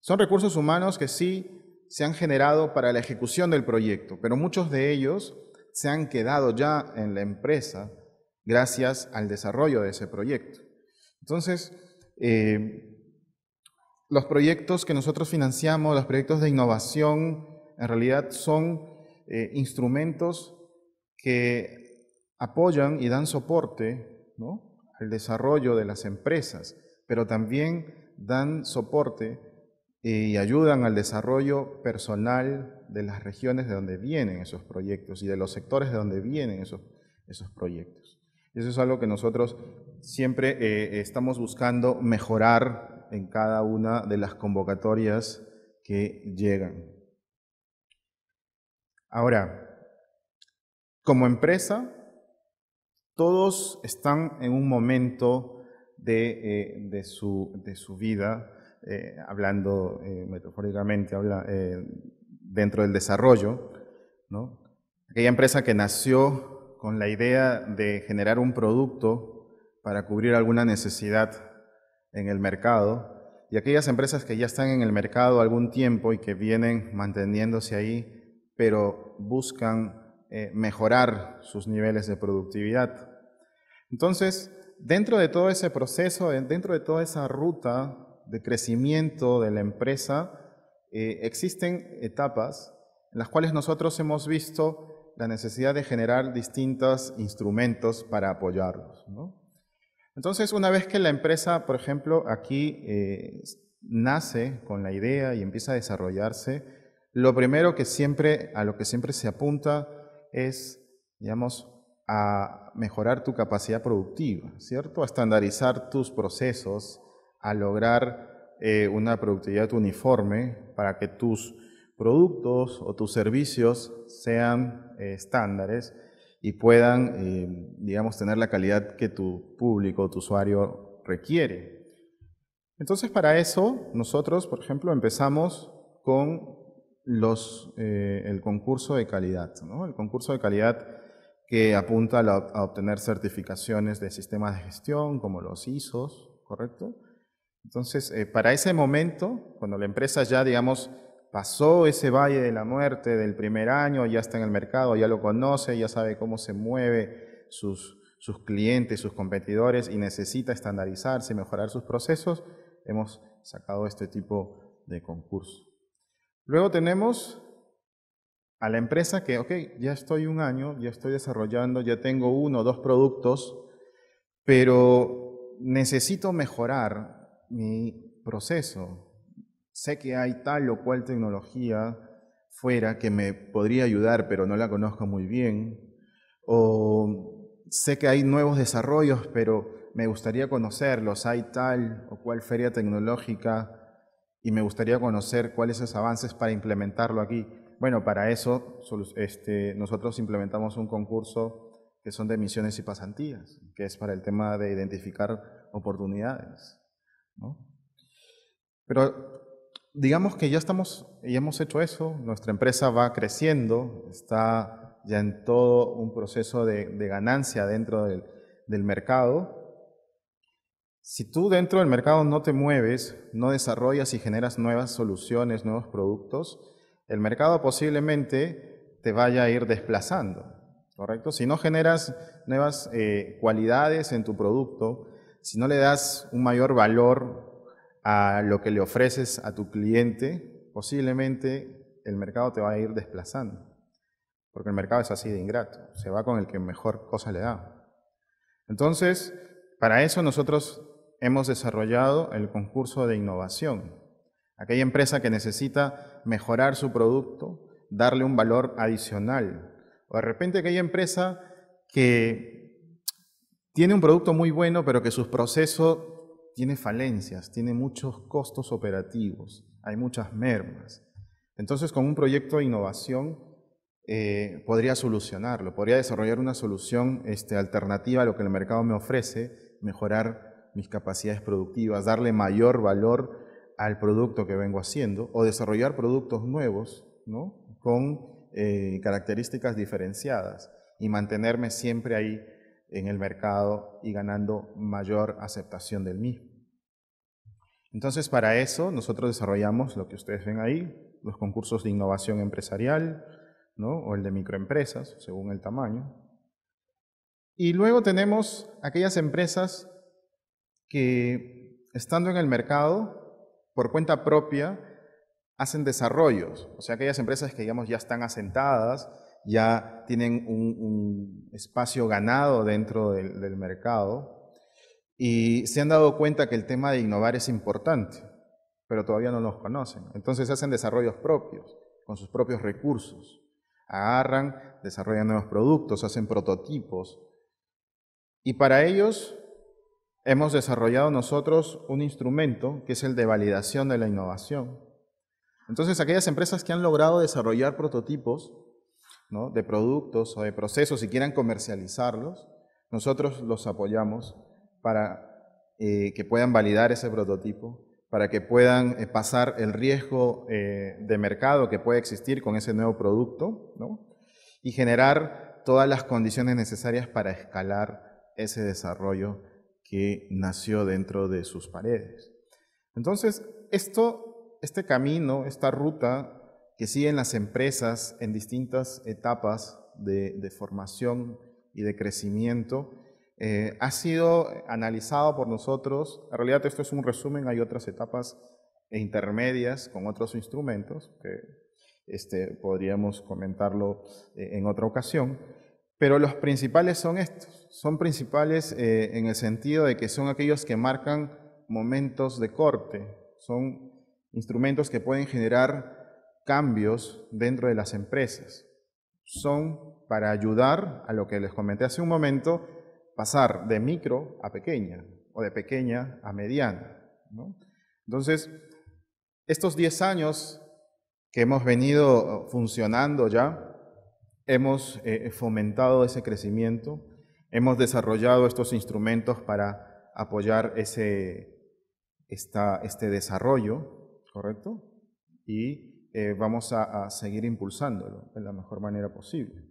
Son recursos humanos que sí se han generado para la ejecución del proyecto, pero muchos de ellos se han quedado ya en la empresa gracias al desarrollo de ese proyecto. Entonces, eh, los proyectos que nosotros financiamos, los proyectos de innovación, en realidad son eh, instrumentos que apoyan y dan soporte al desarrollo de las empresas, pero también dan soporte eh, y ayudan al desarrollo personal de las regiones de donde vienen esos proyectos y de los sectores de donde vienen esos, esos proyectos. Eso es algo que nosotros siempre eh, estamos buscando mejorar en cada una de las convocatorias que llegan. Ahora, como empresa, todos están en un momento eh, de, su, de su, vida, eh, hablando eh, metafóricamente, habla, dentro del desarrollo. ¿no? Aquella empresa que nació con la idea de generar un producto para cubrir alguna necesidad en el mercado, y aquellas empresas que ya están en el mercado algún tiempo y que vienen manteniéndose ahí, pero buscan mejorar sus niveles de productividad. Entonces, dentro de todo ese proceso, dentro de toda esa ruta de crecimiento de la empresa, eh, existen etapas en las cuales nosotros hemos visto la necesidad de generar distintos instrumentos para apoyarlos. Entonces, una vez que la empresa, por ejemplo, aquí eh, nace con la idea y empieza a desarrollarse, lo primero que siempre, a lo que siempre se apunta es, digamos, a mejorar tu capacidad productiva, ¿cierto? A estandarizar tus procesos, a lograr eh, una productividad uniforme para que tus productos o tus servicios sean eh, estándares y puedan, eh, digamos, tener la calidad que tu público, o tu usuario requiere. Entonces, para eso, nosotros, por ejemplo, empezamos con los, el concurso de calidad. ¿no? El concurso de calidad que apunta a, obtener certificaciones de sistemas de gestión, como los ISOs, ¿correcto? Entonces, eh, para ese momento, cuando la empresa ya, digamos, pasó ese valle de la muerte del primer año, ya está en el mercado, ya lo conoce, ya sabe cómo se mueve sus, sus clientes, sus competidores y necesita estandarizarse y mejorar sus procesos, hemos sacado este tipo de concurso. Luego tenemos a la empresa que, ok, ya estoy un año, ya estoy desarrollando, ya tengo uno o dos productos, pero necesito mejorar mi proceso. Sé que hay tal o cual tecnología fuera que me podría ayudar, pero no la conozco muy bien. O sé que hay nuevos desarrollos, pero me gustaría conocerlos. Hay tal o cual feria tecnológica y me gustaría conocer cuáles son los avances para implementarlo aquí. Bueno, para eso este, nosotros implementamos un concurso que son de misiones y pasantías, que es para el tema de identificar oportunidades. Pero digamos que ya estamos, ya hemos hecho eso, nuestra empresa va creciendo, está ya en todo un proceso de, ganancia dentro del, mercado. Si tú dentro del mercado no te mueves, no desarrollas y generas nuevas soluciones, nuevos productos, el mercado posiblemente te vaya a ir desplazando, ¿correcto? Si no generas nuevas eh, cualidades en tu producto, si no le das un mayor valor a lo que le ofreces a tu cliente, posiblemente el mercado te va a ir desplazando, porque el mercado es así de ingrato, se va con el que mejor cosa le da. Entonces, para eso nosotros hemos desarrollado el concurso de innovación, Aquella empresa que necesita mejorar su producto, darle un valor adicional. O de repente aquella empresa que tiene un producto muy bueno, pero que sus procesos tiene falencias, tiene muchos costos operativos, hay muchas mermas. Entonces, con un proyecto de innovación eh, podría solucionarlo, podría desarrollar una solución este, alternativa a lo que el mercado me ofrece, mejorar mis capacidades productivas, darle mayor valor al producto que vengo haciendo o desarrollar productos nuevos con eh, características diferenciadas y mantenerme siempre ahí en el mercado y ganando mayor aceptación del mismo. Entonces, para eso nosotros desarrollamos lo que ustedes ven ahí, los concursos de innovación empresarial o el de microempresas, según el tamaño. Y luego tenemos aquellas empresas que, estando en el mercado, por cuenta propia hacen desarrollos, o sea, aquellas empresas que, digamos, ya están asentadas, ya tienen un, espacio ganado dentro del mercado y se han dado cuenta que el tema de innovar es importante, pero todavía no los conocen. Entonces hacen desarrollos propios, con sus propios recursos. Agarran, desarrollan nuevos productos, hacen prototipos. Y para ellos hemos desarrollado nosotros un instrumento que es el de validación de la innovación. Entonces, aquellas empresas que han logrado desarrollar prototipos de productos o de procesos y quieran comercializarlos, nosotros los apoyamos para eh, que puedan validar ese prototipo, para que puedan eh, pasar el riesgo eh, de mercado que puede existir con ese nuevo producto y generar todas las condiciones necesarias para escalar ese desarrollo que nació dentro de sus paredes. Entonces, esto, este camino, esta ruta que siguen las empresas en distintas etapas de, formación y de crecimiento, eh, ha sido analizado por nosotros. En realidad esto es un resumen, hay otras etapas intermedias con otros instrumentos que este, podríamos comentarlo eh, en otra ocasión, pero los principales son estos, son principales eh, en el sentido de que son aquellos que marcan momentos de corte, son instrumentos que pueden generar cambios dentro de las empresas. Son para ayudar a lo que les comenté hace un momento, pasar de micro a pequeña o de pequeña a mediana. Entonces, estos 10 años que hemos venido oh, funcionando ya, hemos eh, fomentado ese crecimiento, hemos desarrollado estos instrumentos para apoyar ese, este desarrollo, ¿correcto? Y eh, vamos a, seguir impulsándolo de la mejor manera posible.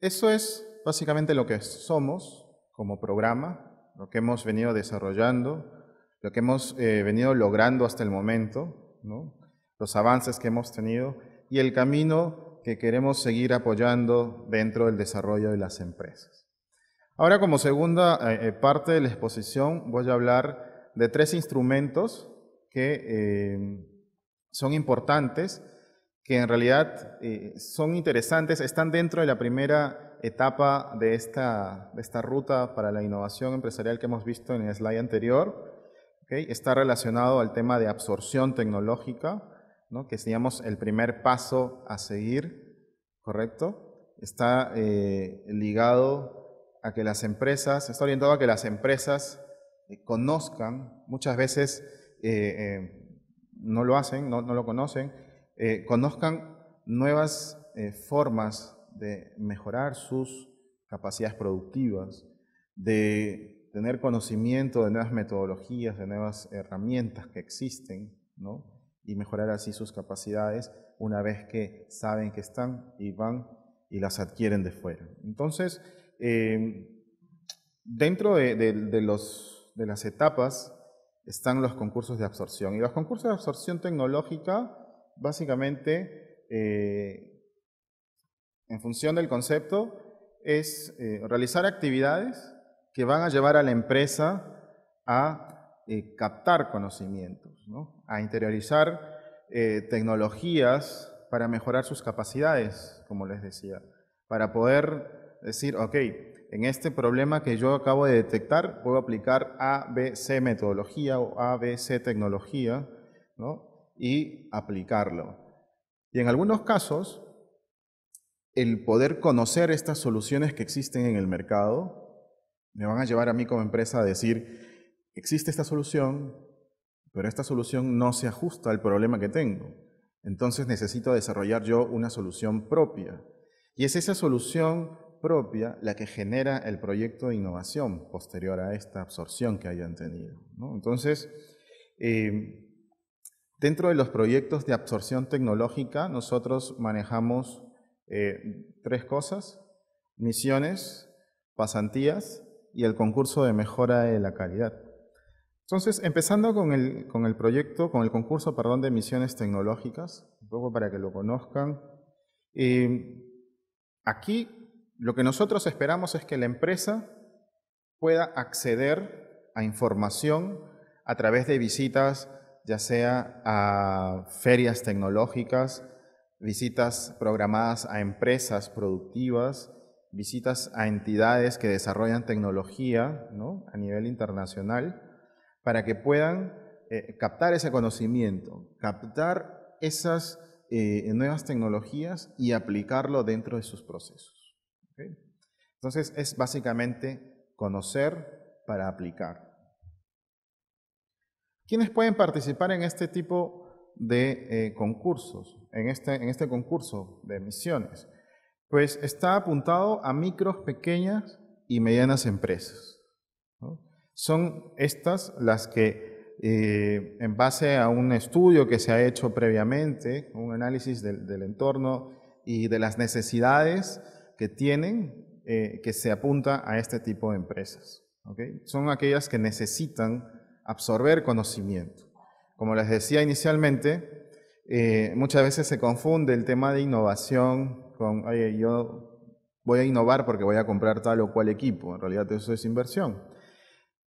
Eso es básicamente lo que somos como programa, lo que hemos venido desarrollando, lo que hemos eh, venido logrando hasta el momento, los avances que hemos tenido y el camino que queremos seguir apoyando dentro del desarrollo de las empresas. Ahora, como segunda eh, eh, parte de la exposición, voy a hablar de tres instrumentos que em, son importantes, que en realidad eh, son interesantes, están dentro de la primera etapa de esta, de esta ruta para la innovación empresarial que hemos visto en el slide anterior. Está relacionado al tema de absorción tecnológica, que seríamos el primer paso a seguir, ¿correcto? Está eh, ligado a que las empresas, está orientado a que las empresas eh, conozcan, muchas veces eh, no lo hacen, no, no lo conocen, conozcan nuevas formas de mejorar sus capacidades productivas, de tener conocimiento de nuevas metodologías, de nuevas herramientas que existen, ¿no? y mejorar así sus capacidades una vez que saben que están y van y las adquieren de fuera. Entonces, em, dentro de, las etapas están los concursos de absorción. Y los concursos de absorción tecnológica, básicamente, eh, en función del concepto, es eh, realizar actividades que van a llevar a la empresa a eh, captar conocimientos a interiorizar eh, tecnologías para mejorar sus capacidades, como les decía, para poder decir, ok, en este problema que yo acabo de detectar, puedo aplicar ABC metodología o ABC tecnología y aplicarlo. Y en algunos casos, el poder conocer estas soluciones que existen en el mercado me van a llevar a mí como empresa a decir, existe esta solución, pero esta solución no se ajusta al problema que tengo. Entonces necesito desarrollar yo una solución propia. Y es esa solución propia la que genera el proyecto de innovación posterior a esta absorción que hayan tenido. Entonces, em, dentro de los proyectos de absorción tecnológica, nosotros manejamos eh, tres cosas, misiones, pasantías y el concurso de mejora de la calidad. Entonces, empezando con el, proyecto, con el concurso, perdón, de misiones tecnológicas, un poco para que lo conozcan. Eh, aquí lo que nosotros esperamos es que la empresa pueda acceder a información a través de visitas, ya sea a ferias tecnológicas, visitas programadas a empresas productivas, visitas a entidades que desarrollan tecnología a nivel internacional para que puedan eh, captar ese conocimiento, captar esas eh, nuevas tecnologías y aplicarlo dentro de sus procesos. Entonces es básicamente conocer para aplicar. ¿Quiénes pueden participar en este tipo de eh, concursos, en este, en este concurso de misiones? Pues está apuntado a micros, pequeñas y medianas empresas. ¿no? Son estas las que, eh, en base a un estudio que se ha hecho previamente, un análisis del, entorno y de las necesidades que tienen, eh, que se apunta a este tipo de empresas. Son aquellas que necesitan absorber conocimiento. Como les decía inicialmente, eh, muchas veces se confunde el tema de innovación con, oye, yo voy a innovar porque voy a comprar tal o cual equipo. En realidad eso es inversión.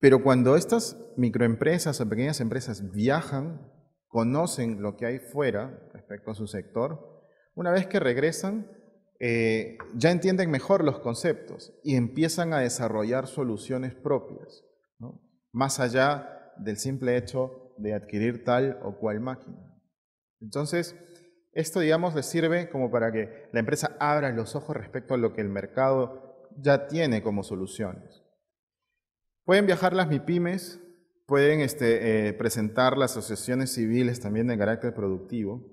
Pero cuando estas microempresas o pequeñas empresas viajan, conocen lo que hay fuera respecto a su sector, una vez que regresan, eh, ya entienden mejor los conceptos y empiezan a desarrollar soluciones propias, más allá del simple hecho de adquirir tal o cual máquina. Entonces, esto, digamos, les sirve como para que la empresa abra los ojos respecto a lo que el mercado ya tiene como soluciones. Pueden viajar las MIPIMES, pueden este, eh, presentar las asociaciones civiles también de carácter productivo,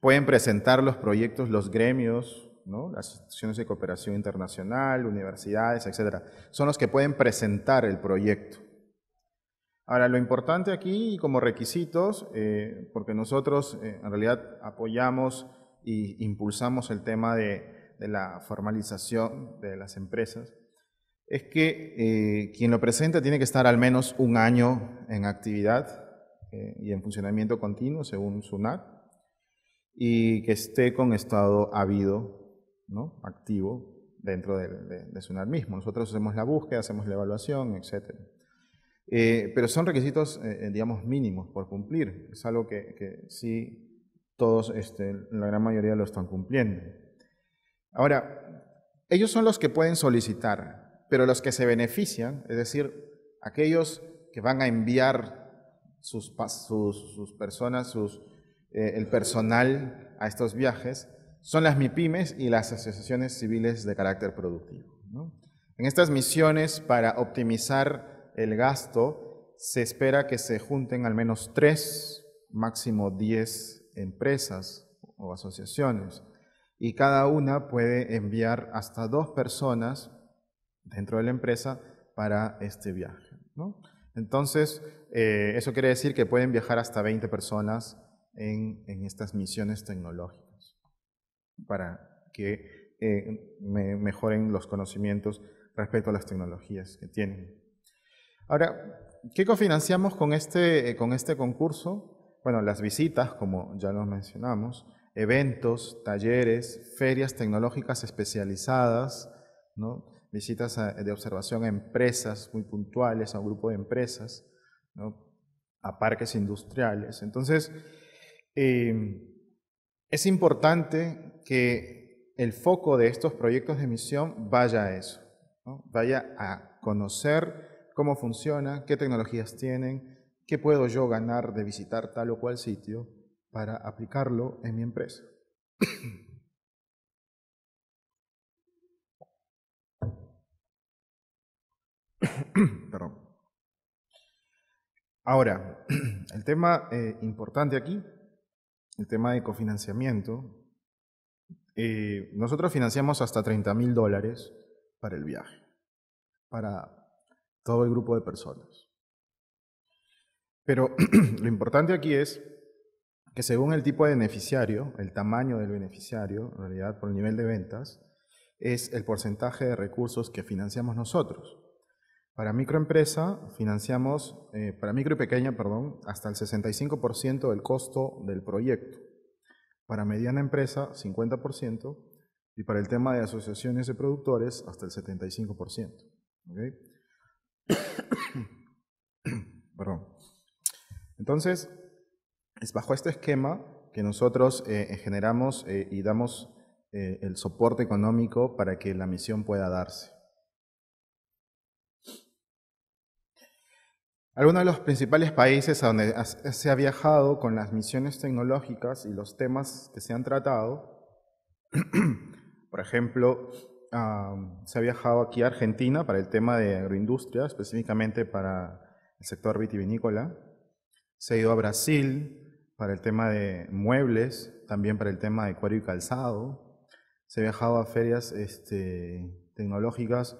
pueden presentar los proyectos, los gremios, las instituciones de cooperación internacional, universidades, etc. Son los que pueden presentar el proyecto. Ahora, lo importante aquí como requisitos, eh, porque nosotros eh, en realidad apoyamos e impulsamos el tema de la formalización de las empresas, es que eh, quien lo presenta tiene que estar al menos un año en actividad eh, y en funcionamiento continuo, según SUNAT, y que esté con estado habido, ¿no? activo, dentro de, de, SUNAT mismo. Nosotros hacemos la búsqueda, hacemos la evaluación, etc. Eh, pero son requisitos, digamos, mínimos por cumplir. Es algo que, sí todos, este, la gran mayoría lo están cumpliendo. Ahora, ellos son los que pueden solicitar pero los que se benefician, es decir, aquellos que van a enviar sus, personas, eh, el personal a estos viajes, son las MIPIMES y las asociaciones civiles de carácter productivo. En estas misiones, para optimizar el gasto, se espera que se junten al menos tres, máximo diez empresas o asociaciones, y cada una puede enviar hasta dos personas dentro de la empresa para este viaje. Entonces, eh, eso quiere decir que pueden viajar hasta 20 personas en, estas misiones tecnológicas para que eh, mejoren los conocimientos respecto a las tecnologías que tienen. Ahora, ¿qué cofinanciamos con este, eh, con este concurso? Bueno, las visitas, como ya nos mencionamos, eventos, talleres, ferias tecnológicas especializadas, ¿no? visitas ah, de observación a empresas muy puntuales, a un grupo de empresas, a parques industriales. Entonces, em, es importante que el foco de estos proyectos de misión vaya a eso, vaya a conocer cómo funciona, qué tecnologías tienen, qué puedo yo ganar de visitar tal o cual sitio para aplicarlo en mi empresa. (coughs) Perdón. Ahora, (coughs) el tema eh, importante aquí, el tema de cofinanciamiento. Eh, nosotros financiamos hasta 30 mil dólares para el viaje, para todo el grupo de personas. Pero (coughs) lo importante aquí es que según el tipo de beneficiario, el tamaño del beneficiario, en realidad por el nivel de ventas, es el porcentaje de recursos que financiamos nosotros. Para microempresa financiamos, eh, para micro y pequeña, perdón, hasta el 65% del costo del proyecto. Para mediana empresa, 50%. Y para el tema de asociaciones de productores, hasta el 75%. ¿okay? (coughs) perdón. Entonces, es bajo este esquema que nosotros eh, eh, generamos y damos el soporte económico para que la misión pueda darse. Algunos de los principales países a donde se ha viajado con las misiones tecnológicas y los temas que se han tratado, (clears throat) por ejemplo, se ha viajado aquí a Argentina para el tema de agroindustria, específicamente para el sector vitivinícola. Se ha ido a Brasil para el tema de muebles, también para el tema de cuero y calzado. Se ha viajado a ferias este, tecnológicas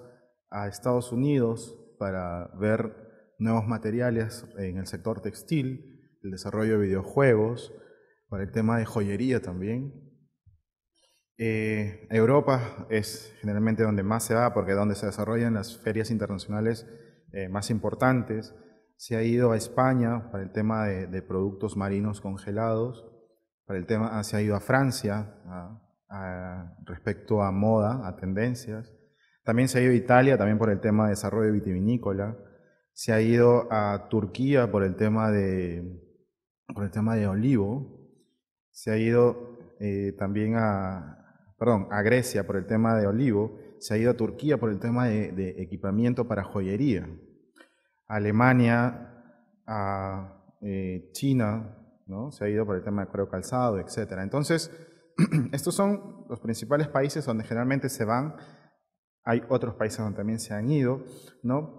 a Estados Unidos para ver nuevos materiales en el sector textil, el desarrollo de videojuegos, para el tema de joyería también. Eh, Europa es generalmente donde más se va porque es donde se desarrollan las ferias internacionales eh, más importantes. Se ha ido a España para el tema de, productos marinos congelados, para el tema, ah, se ha ido a Francia respecto a moda, a tendencias. También se ha ido a Italia, también por el tema de desarrollo vitivinícola se ha ido a Turquía por el tema de, el tema de olivo, se ha ido eh, también a, a Grecia por el tema de olivo, se ha ido a Turquía por el tema de, equipamiento para joyería, Alemania, a eh, China, ¿no? se ha ido por el tema de cuero calzado, etc. Entonces, (clears throat) estos son los principales países donde generalmente se van. Hay otros países donde también se han ido, ¿no?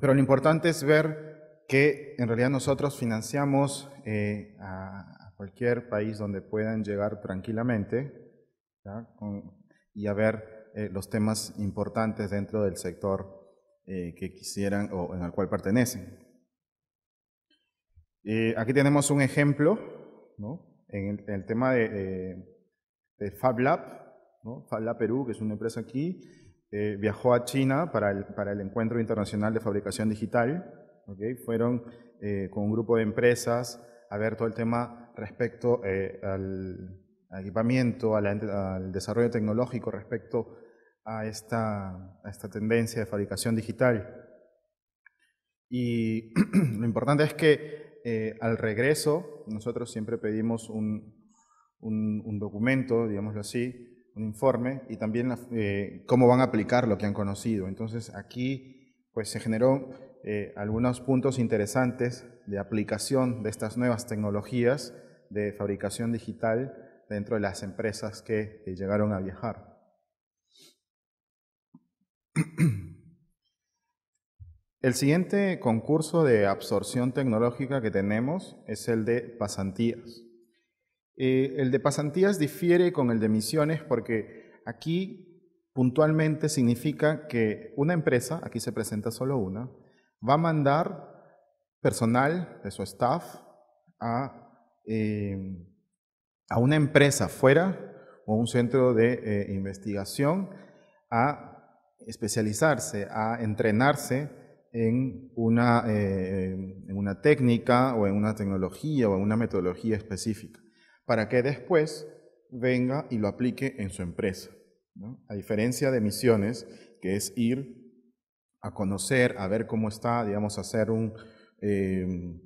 Pero lo importante es ver que en realidad nosotros financiamos eh, a, cualquier país donde puedan llegar tranquilamente y a ver eh, los temas importantes dentro del sector eh, que quisieran o en el cual pertenecen. aquí tenemos un ejemplo en, el, tema de, de FabLab, ¿no? FabLab Perú, que es una empresa aquí, eh, viajó a China para el, Encuentro Internacional de Fabricación Digital. ¿okay? Fueron eh, con un grupo de empresas a ver todo el tema respecto eh, al equipamiento, al, desarrollo tecnológico, respecto a esta, esta tendencia de fabricación digital. Y (clears throat) lo importante es que al regreso, nosotros siempre pedimos un, un documento, digámoslo así, un informe y también eh, cómo van a aplicar lo que han conocido. Entonces aquí pues se generó eh, algunos puntos interesantes de aplicación de estas nuevas tecnologías de fabricación digital dentro de las empresas que llegaron a viajar. (clears throat) El siguiente concurso de absorción tecnológica que tenemos es el de pasantías. Eh, el de pasantías difiere con el de misiones porque aquí puntualmente significa que una empresa, aquí se presenta solo una, va a mandar personal de su staff a, eh, una empresa fuera o un centro de eh, investigación a especializarse, a entrenarse en una, en una técnica o en una tecnología o en una metodología específica para que después venga y lo aplique en su empresa. A diferencia de misiones, que es ir a conocer, a ver cómo está, digamos, hacer em,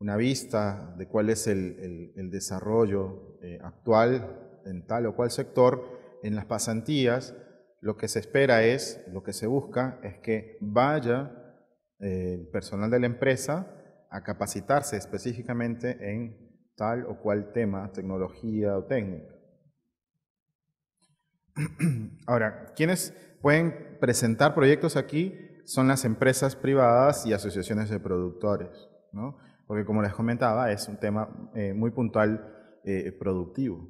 una vista de cuál es el, desarrollo eh, actual en tal o cual sector, en las pasantías lo que se espera es, lo que se busca es que vaya eh, el personal de la empresa a capacitarse específicamente en tal o cual tema, tecnología o técnica. (clears throat) Ahora, quienes pueden presentar proyectos aquí son las empresas privadas y asociaciones de productores, ¿no? porque como les comentaba, es un tema eh, muy puntual eh, productivo.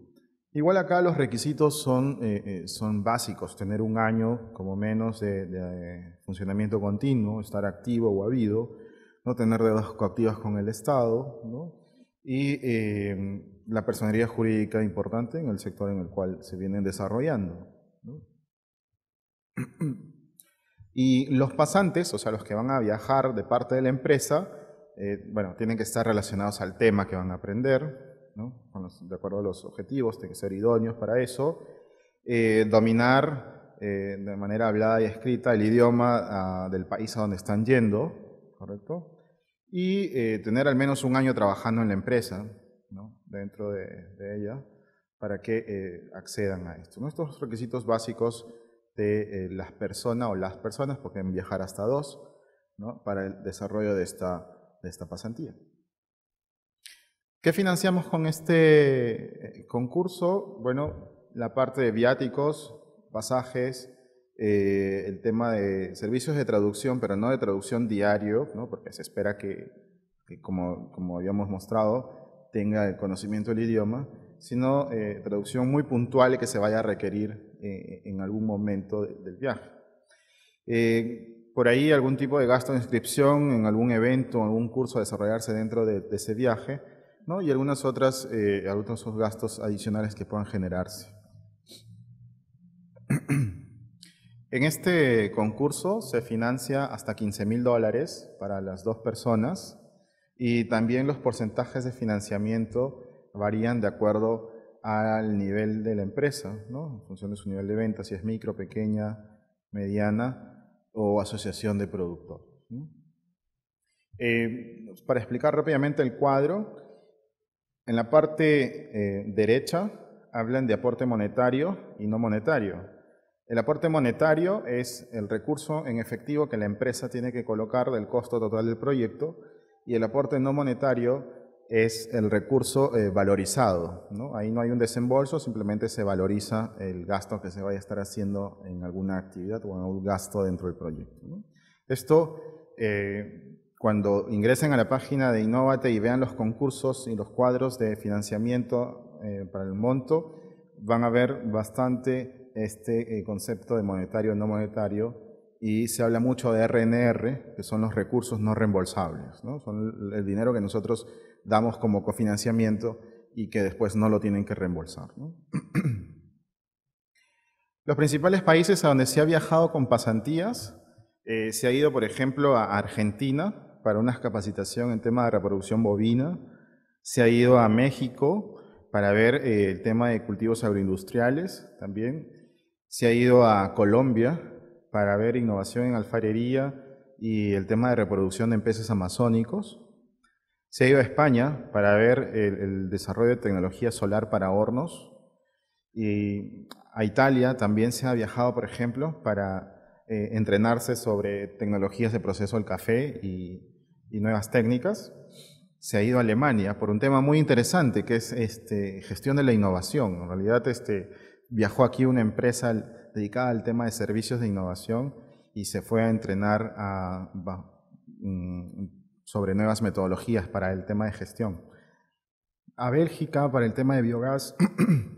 Igual acá los requisitos son, eh, eh, son básicos, tener un año como menos de, de funcionamiento continuo, estar activo o habido, no tener deudas coactivas con el Estado, ¿no? y em, la personería jurídica importante en el sector en el cual se vienen desarrollando. (clears throat) Y los pasantes, o sea, los que van a viajar de parte de la empresa, eh, bueno, tienen que estar relacionados al tema que van a aprender, de acuerdo a los objetivos, tienen que ser idóneos para eso, eh, dominar eh, de manera hablada y escrita el idioma ah, del país a donde están yendo, ¿correcto? y eh, tener al menos un año trabajando en la empresa, dentro de, ella, para que eh, accedan a esto. Nuestros requisitos básicos de eh, las personas o las personas, porque pueden viajar hasta dos, para el desarrollo de esta, de esta pasantía. ¿Qué financiamos con este concurso? Bueno, la parte de viáticos, pasajes, eh, el tema de servicios de traducción, pero no de traducción diario, ¿no? porque se espera que, como, como, habíamos mostrado, tenga el conocimiento del idioma, sino eh, traducción muy puntual y que se vaya a requerir eh, en algún momento del viaje. por ahí algún tipo de gasto de inscripción en algún evento, o algún curso a desarrollarse dentro de, ese viaje, ¿no? y algunas otras, algunos otros gastos adicionales que puedan generarse. (clears throat) En este concurso se financia hasta 15 mil dólares para las dos personas y también los porcentajes de financiamiento varían de acuerdo al nivel de la empresa, ¿no? en función de su nivel de venta, si es micro, pequeña, mediana o asociación de productor. Eh, para explicar rápidamente el cuadro, en la parte eh, derecha hablan de aporte monetario y no monetario. El aporte monetario es el recurso en efectivo que la empresa tiene que colocar del costo total del proyecto y el aporte no monetario es el recurso eh, valorizado. ¿no? Ahí no hay un desembolso, simplemente se valoriza el gasto que se vaya a estar haciendo en alguna actividad o en algún gasto dentro del proyecto. Esto, eh, cuando ingresen a la página de Innovate y vean los concursos y los cuadros de financiamiento eh, para el monto, van a ver bastante este eh, concepto de monetario no monetario y se habla mucho de RNR, que son los recursos no reembolsables, ¿no? son el dinero que nosotros damos como cofinanciamiento y que después no lo tienen que reembolsar. (clears throat) Los principales países a donde se ha viajado con pasantías, eh, se ha ido, por ejemplo, a Argentina para una capacitación en tema de reproducción bovina, se ha ido a México para ver eh, el tema de cultivos agroindustriales también, se ha ido a Colombia para ver innovación en alfarería y el tema de reproducción de peces amazónicos. Se ha ido a España para ver el, desarrollo de tecnología solar para hornos. Y a Italia también se ha viajado, por ejemplo, para eh, entrenarse sobre tecnologías de proceso del café y, y, nuevas técnicas. Se ha ido a Alemania por un tema muy interesante que es este, gestión de la innovación. En realidad, este, viajó aquí una empresa dedicada al tema de servicios de innovación y se fue a entrenar mm, sobre nuevas metodologías para el tema de gestión. A Bélgica para el tema de biogás,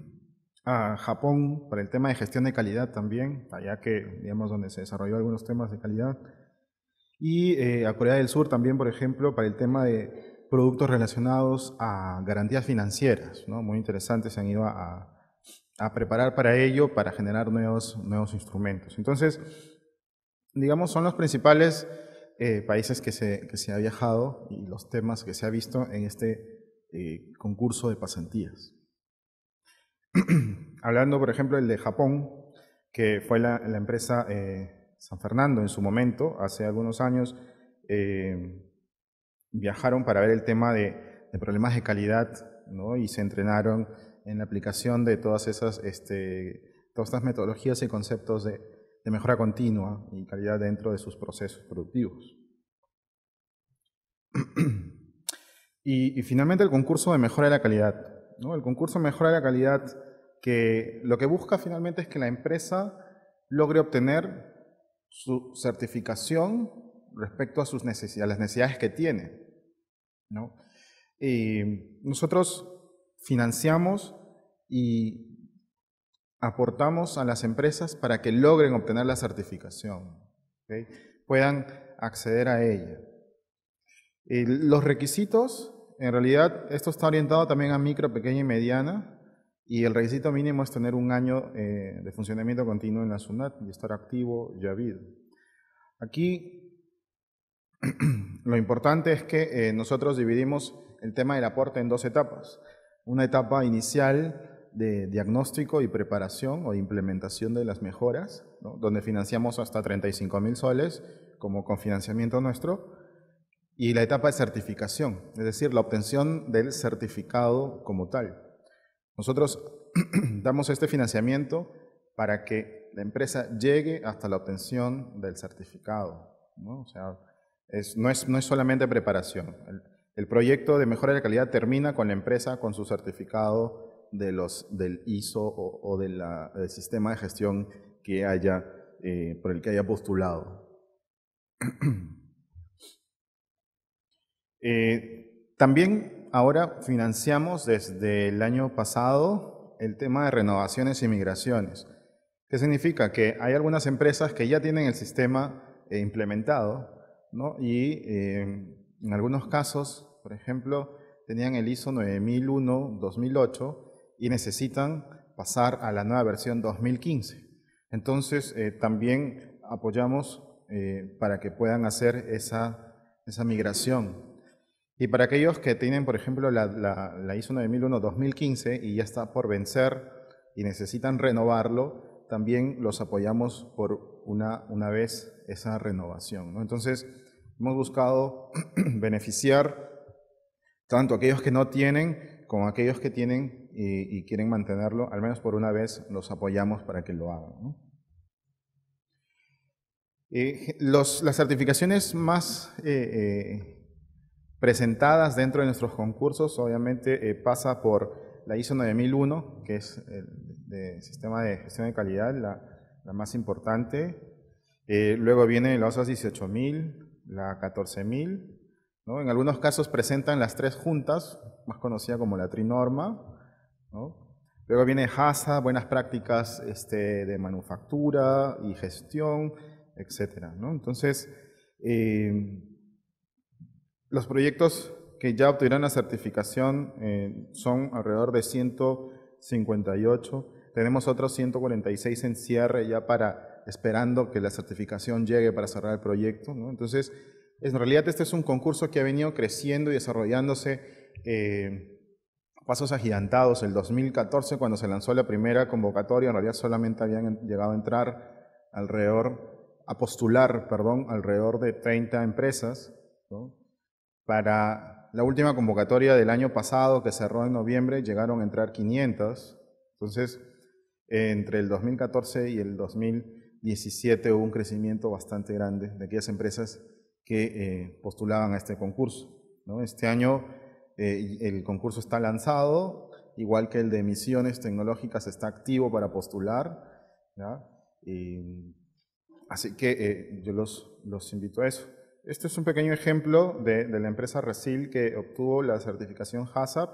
(clears throat) a Japón para el tema de gestión de calidad también, allá que, digamos, donde se desarrolló algunos temas de calidad. Y eh, a Corea del Sur también, por ejemplo, para el tema de productos relacionados a garantías financieras, ¿no? muy interesantes, se han ido a, a preparar para ello, para generar nuevos, nuevos instrumentos. Entonces, digamos, son los principales eh, países que se, que se ha viajado y los temas que se ha visto en este eh, concurso de pasantías. (clears throat) Hablando, por ejemplo, el de Japón, que fue la, la empresa eh, San Fernando en su momento, hace algunos años, viajaron para ver el tema de, de problemas de calidad ¿no? y se entrenaron en la aplicación de todas esas este, todas estas metodologías y conceptos de, mejora continua y calidad dentro de sus procesos productivos. (clears throat) Y, finalmente el concurso de mejora de la calidad. ¿no? El concurso de mejora de la calidad que lo que busca finalmente es que la empresa logre obtener su certificación respecto a, sus necesidades, las necesidades que tiene. Y nosotros financiamos y aportamos a las empresas para que logren obtener la certificación, puedan acceder a ella. los requisitos, en realidad, esto está orientado también a micro, pequeña y mediana, y el requisito mínimo es tener un año eh, de funcionamiento continuo en la SUNAT y estar activo y habido. Aquí (clears throat) lo importante es que eh, nosotros dividimos el tema del aporte en dos etapas una etapa inicial de diagnóstico y preparación o implementación de las mejoras, donde financiamos hasta 35 mil soles como financiamiento nuestro, y la etapa de certificación, es decir, la obtención del certificado como tal. Nosotros (clears throat) damos este financiamiento para que la empresa llegue hasta la obtención del certificado. ¿no? O sea, es, no, es, no es solamente preparación. El proyecto de mejora de la calidad termina con la empresa con su certificado de los, del ISO o, del sistema de gestión que haya, eh, por el que haya postulado. (clears throat) Eh, también ahora financiamos desde el año pasado el tema de renovaciones y migraciones. ¿Qué significa? Que hay algunas empresas que ya tienen el sistema eh, implementado ¿no? y en algunos casos, por ejemplo, tenían el ISO 9001-2008 y necesitan pasar a la nueva versión 2015. Entonces, eh, también apoyamos eh, para que puedan hacer esa, esa, migración. Y para aquellos que tienen, por ejemplo, la, ISO 9001-2015 y ya está por vencer y necesitan renovarlo, también los apoyamos por una, una vez esa renovación. Entonces, Hemos buscado (clears throat) beneficiar tanto aquellos que no tienen como aquellos que tienen y, quieren mantenerlo. Al menos por una vez los apoyamos para que lo hagan. las certificaciones más eh, eh, presentadas dentro de nuestros concursos, obviamente eh, pasa por la ISO 9001, que es el sistema de gestión de calidad, la, la más importante. luego viene la OSAS 18000, la 14000. En algunos casos presentan las tres juntas, más conocida como la trinorma. Luego viene HASA, buenas prácticas este, de manufactura y gestión, etc. ¿no? Entonces, eh, los proyectos que ya obtuvieron la certificación eh, son alrededor de 158. Tenemos otros 146 en cierre ya para esperando que la certificación llegue para cerrar el proyecto. Entonces, en realidad este es un concurso que ha venido creciendo y desarrollándose a eh, pasos agigantados. El 2014, cuando se lanzó la primera convocatoria, en realidad solamente habían llegado a entrar alrededor, a postular, perdón, alrededor de 30 empresas. Para la última convocatoria del año pasado, que cerró en noviembre, llegaron a entrar 500. Entonces, entre el 2014 y el 2015, 17 hubo un crecimiento bastante grande de aquellas empresas que eh, postulaban a este concurso. Este año eh, el concurso está lanzado, igual que el de emisiones tecnológicas está activo para postular. así que eh, yo los, invito a eso. Este es un pequeño ejemplo de, la empresa Resil que obtuvo la certificación HACCP.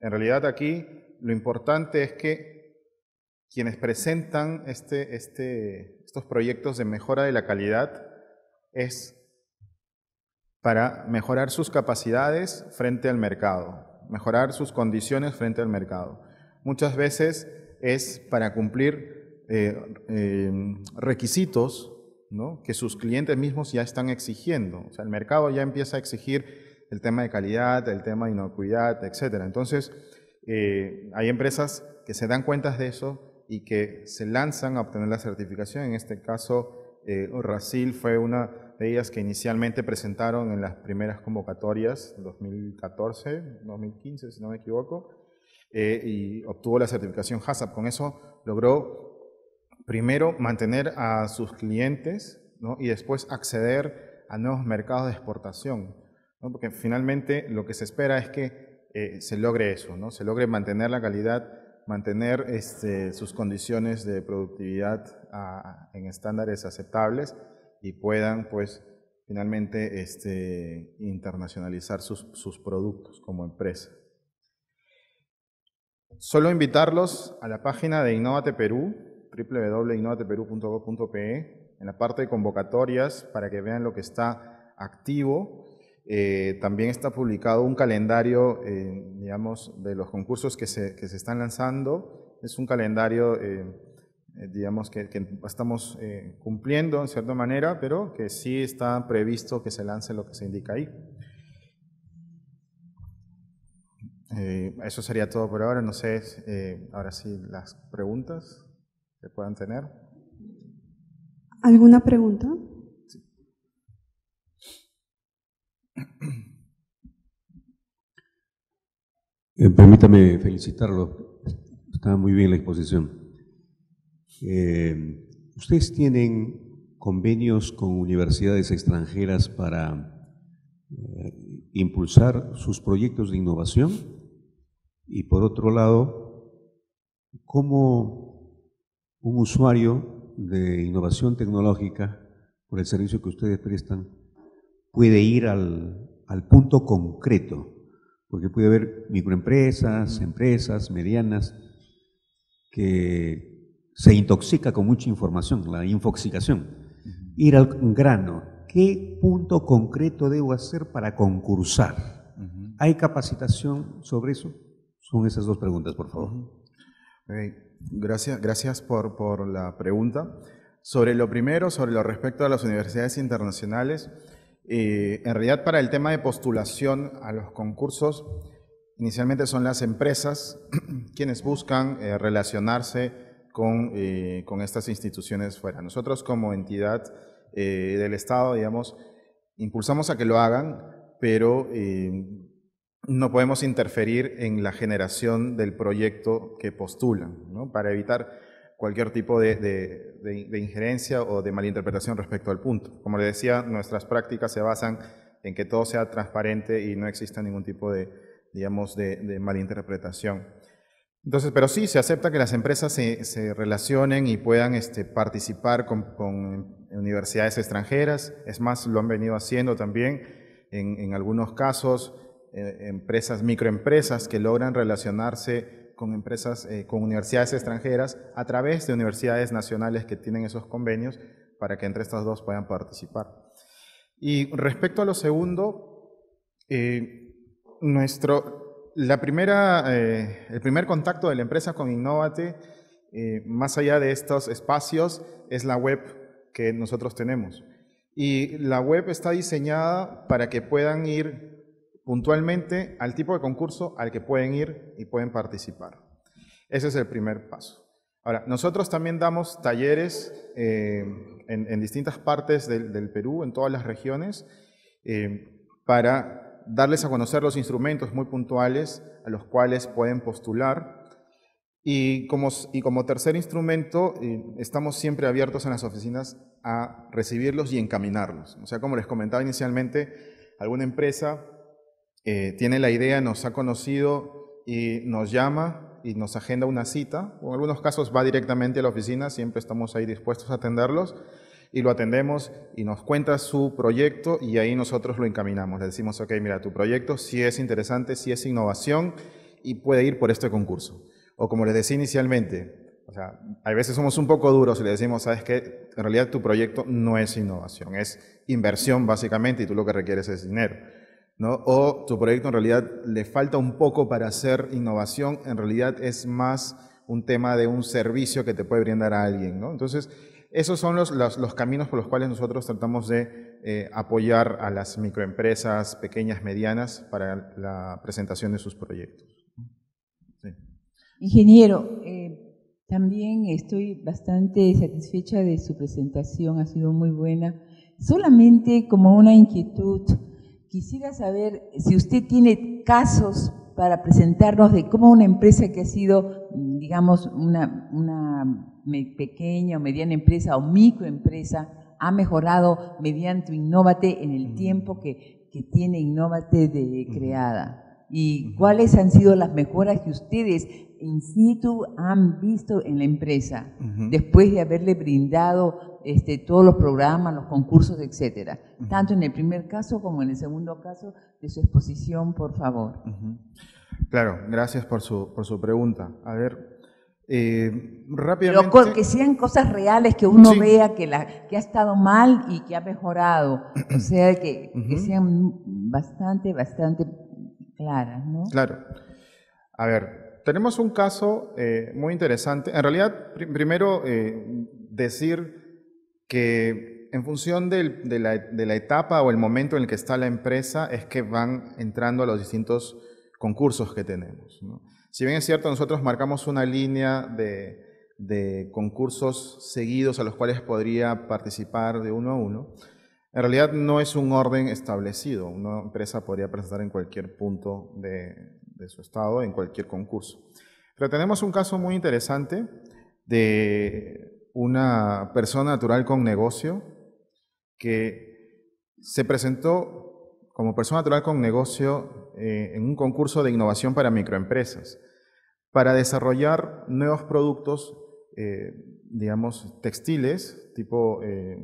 En realidad aquí lo importante es que quienes presentan este, este, estos proyectos de mejora de la calidad es para mejorar sus capacidades frente al mercado, mejorar sus condiciones frente al mercado. Muchas veces es para cumplir eh, em, requisitos que sus clientes mismos ya están exigiendo. O sea, el mercado ya empieza a exigir el tema de calidad, el tema de inocuidad, etc. Entonces, eh, hay empresas que se dan cuenta de eso y que se lanzan a obtener la certificación. En este caso, Brasil eh, fue una de ellas que inicialmente presentaron en las primeras convocatorias, 2014, 2015, si no me equivoco, eh, y obtuvo la certificación HACCP. Con eso logró primero mantener a sus clientes ¿no? y después acceder a nuevos mercados de exportación. ¿no? Porque finalmente lo que se espera es que eh, se logre eso, ¿no? se logre mantener la calidad mantener este, sus condiciones de productividad en estándares aceptables y puedan pues finalmente este, internacionalizar sus, sus productos como empresa. Solo invitarlos a la página de Innovate Perú, www.innovateperú.gov.pe, en la parte de convocatorias para que vean lo que está activo eh, también está publicado un calendario, eh, digamos, de los concursos que se, están lanzando. Es un calendario, eh, digamos, que, que estamos cumpliendo en cierta manera, pero que sí está previsto que se lance lo que se indica ahí. eso sería todo por ahora. No sé, ahora sí, las preguntas que puedan tener. ¿Alguna pregunta? Eh, permítame felicitarlo. Está muy bien la exposición. Eh, ¿Ustedes tienen convenios con universidades extranjeras para eh, impulsar sus proyectos de innovación? Y por otro lado, ¿cómo un usuario de innovación tecnológica, por el servicio que ustedes prestan, puede ir al, al punto concreto, porque puede haber microempresas, empresas medianas, que se intoxica con mucha información, la infoxicación. Ir al grano, ¿qué punto concreto debo hacer para concursar? ¿Hay capacitación sobre eso? Son esas dos preguntas, por favor. Gracias, gracias por la pregunta. Sobre lo primero, sobre lo respecto a las universidades internacionales, eh, en realidad, para el tema de postulación a los concursos, inicialmente son las empresas (clears throat) quienes buscan eh, relacionarse con, eh, con, estas instituciones fuera. Nosotros como entidad del Estado, digamos, impulsamos a que lo hagan, pero no podemos interferir en la generación del proyecto que postulan, ¿no? para evitar cualquier tipo de, injerencia o de malinterpretación respecto al punto. Como le decía, nuestras prácticas se basan en que todo sea transparente y no exista ningún tipo de, digamos, de, malinterpretación. Entonces, pero sí, se acepta que las empresas se, relacionen y puedan este, participar con, universidades extranjeras. Es más, lo han venido haciendo también en, algunos casos, eh, empresas, microempresas que logran relacionarse con empresas, eh, con universidades extranjeras, a través de universidades nacionales que tienen esos convenios, para que entre estas dos puedan participar. Y respecto a lo segundo, eh, nuestro, la primera, eh, el primer contacto de la empresa con Innovate, más allá de estos espacios, es la web que nosotros tenemos. Y la web está diseñada para que puedan ir puntualmente al tipo de concurso al que pueden ir y pueden participar. Ese es el primer paso. Ahora, nosotros también damos talleres eh, en, distintas partes del, Perú, en todas las regiones, eh, para darles a conocer los instrumentos muy puntuales a los cuales pueden postular. Y como, como tercer instrumento, eh, estamos siempre abiertos en las oficinas a recibirlos y encaminarlos. O sea, como les comentaba inicialmente, alguna empresa eh, tiene la idea, nos ha conocido y nos llama y nos agenda una cita, o en algunos casos va directamente a la oficina, siempre estamos ahí dispuestos a atenderlos, y lo atendemos y nos cuenta su proyecto y ahí nosotros lo encaminamos, le decimos, ok, mira, tu proyecto sí es interesante, sí es innovación y puede ir por este concurso. O como les decía inicialmente, o sea, a veces somos un poco duros y le decimos, sabes que en realidad tu proyecto no es innovación, es inversión básicamente y tú lo que requieres es dinero. O tu proyecto en realidad le falta un poco para hacer innovación, en realidad es más un tema de un servicio que te puede brindar a alguien, Entonces, esos son los, caminos por los cuales nosotros tratamos de eh, apoyar a las microempresas pequeñas, medianas, para la presentación de sus proyectos. Ingeniero, eh, también estoy bastante satisfecha de su presentación, ha sido muy buena. Solamente como una inquietud, Quisiera saber si usted tiene casos para presentarnos de cómo una empresa que ha sido, mm, digamos, una, pequeña o mediana empresa o microempresa, ha mejorado mediante Innovate en el tiempo que, que tiene Innovate de, creada y cuáles han sido las mejoras que ustedes in situ han visto en la empresa después de haberle brindado este, todos los programas, los concursos, etcétera, tanto en el primer caso como en el segundo caso de su exposición, por favor. Claro, gracias por su, por su pregunta. A ver, eh, rápidamente. que sean cosas reales, que uno vea que, la, que ha estado mal y que ha mejorado. O (clears throat) sea, que, que sean bastante, bastante Claro. A ver, tenemos un caso eh, muy interesante. En realidad, primero eh, decir que en función de, la, etapa o el momento en el que está la empresa es que van entrando a los distintos concursos que tenemos. Si bien es cierto, nosotros marcamos una línea de concursos seguidos a los cuales podría participar de uno a uno. En realidad no es un orden establecido. Una empresa podría presentar en cualquier punto de, su estado, en cualquier concurso. Pero tenemos un caso muy interesante de una persona natural con negocio que se presentó como persona natural con negocio eh, en un concurso de innovación para microempresas para desarrollar nuevos productos, eh, digamos, textiles, tipo... Eh,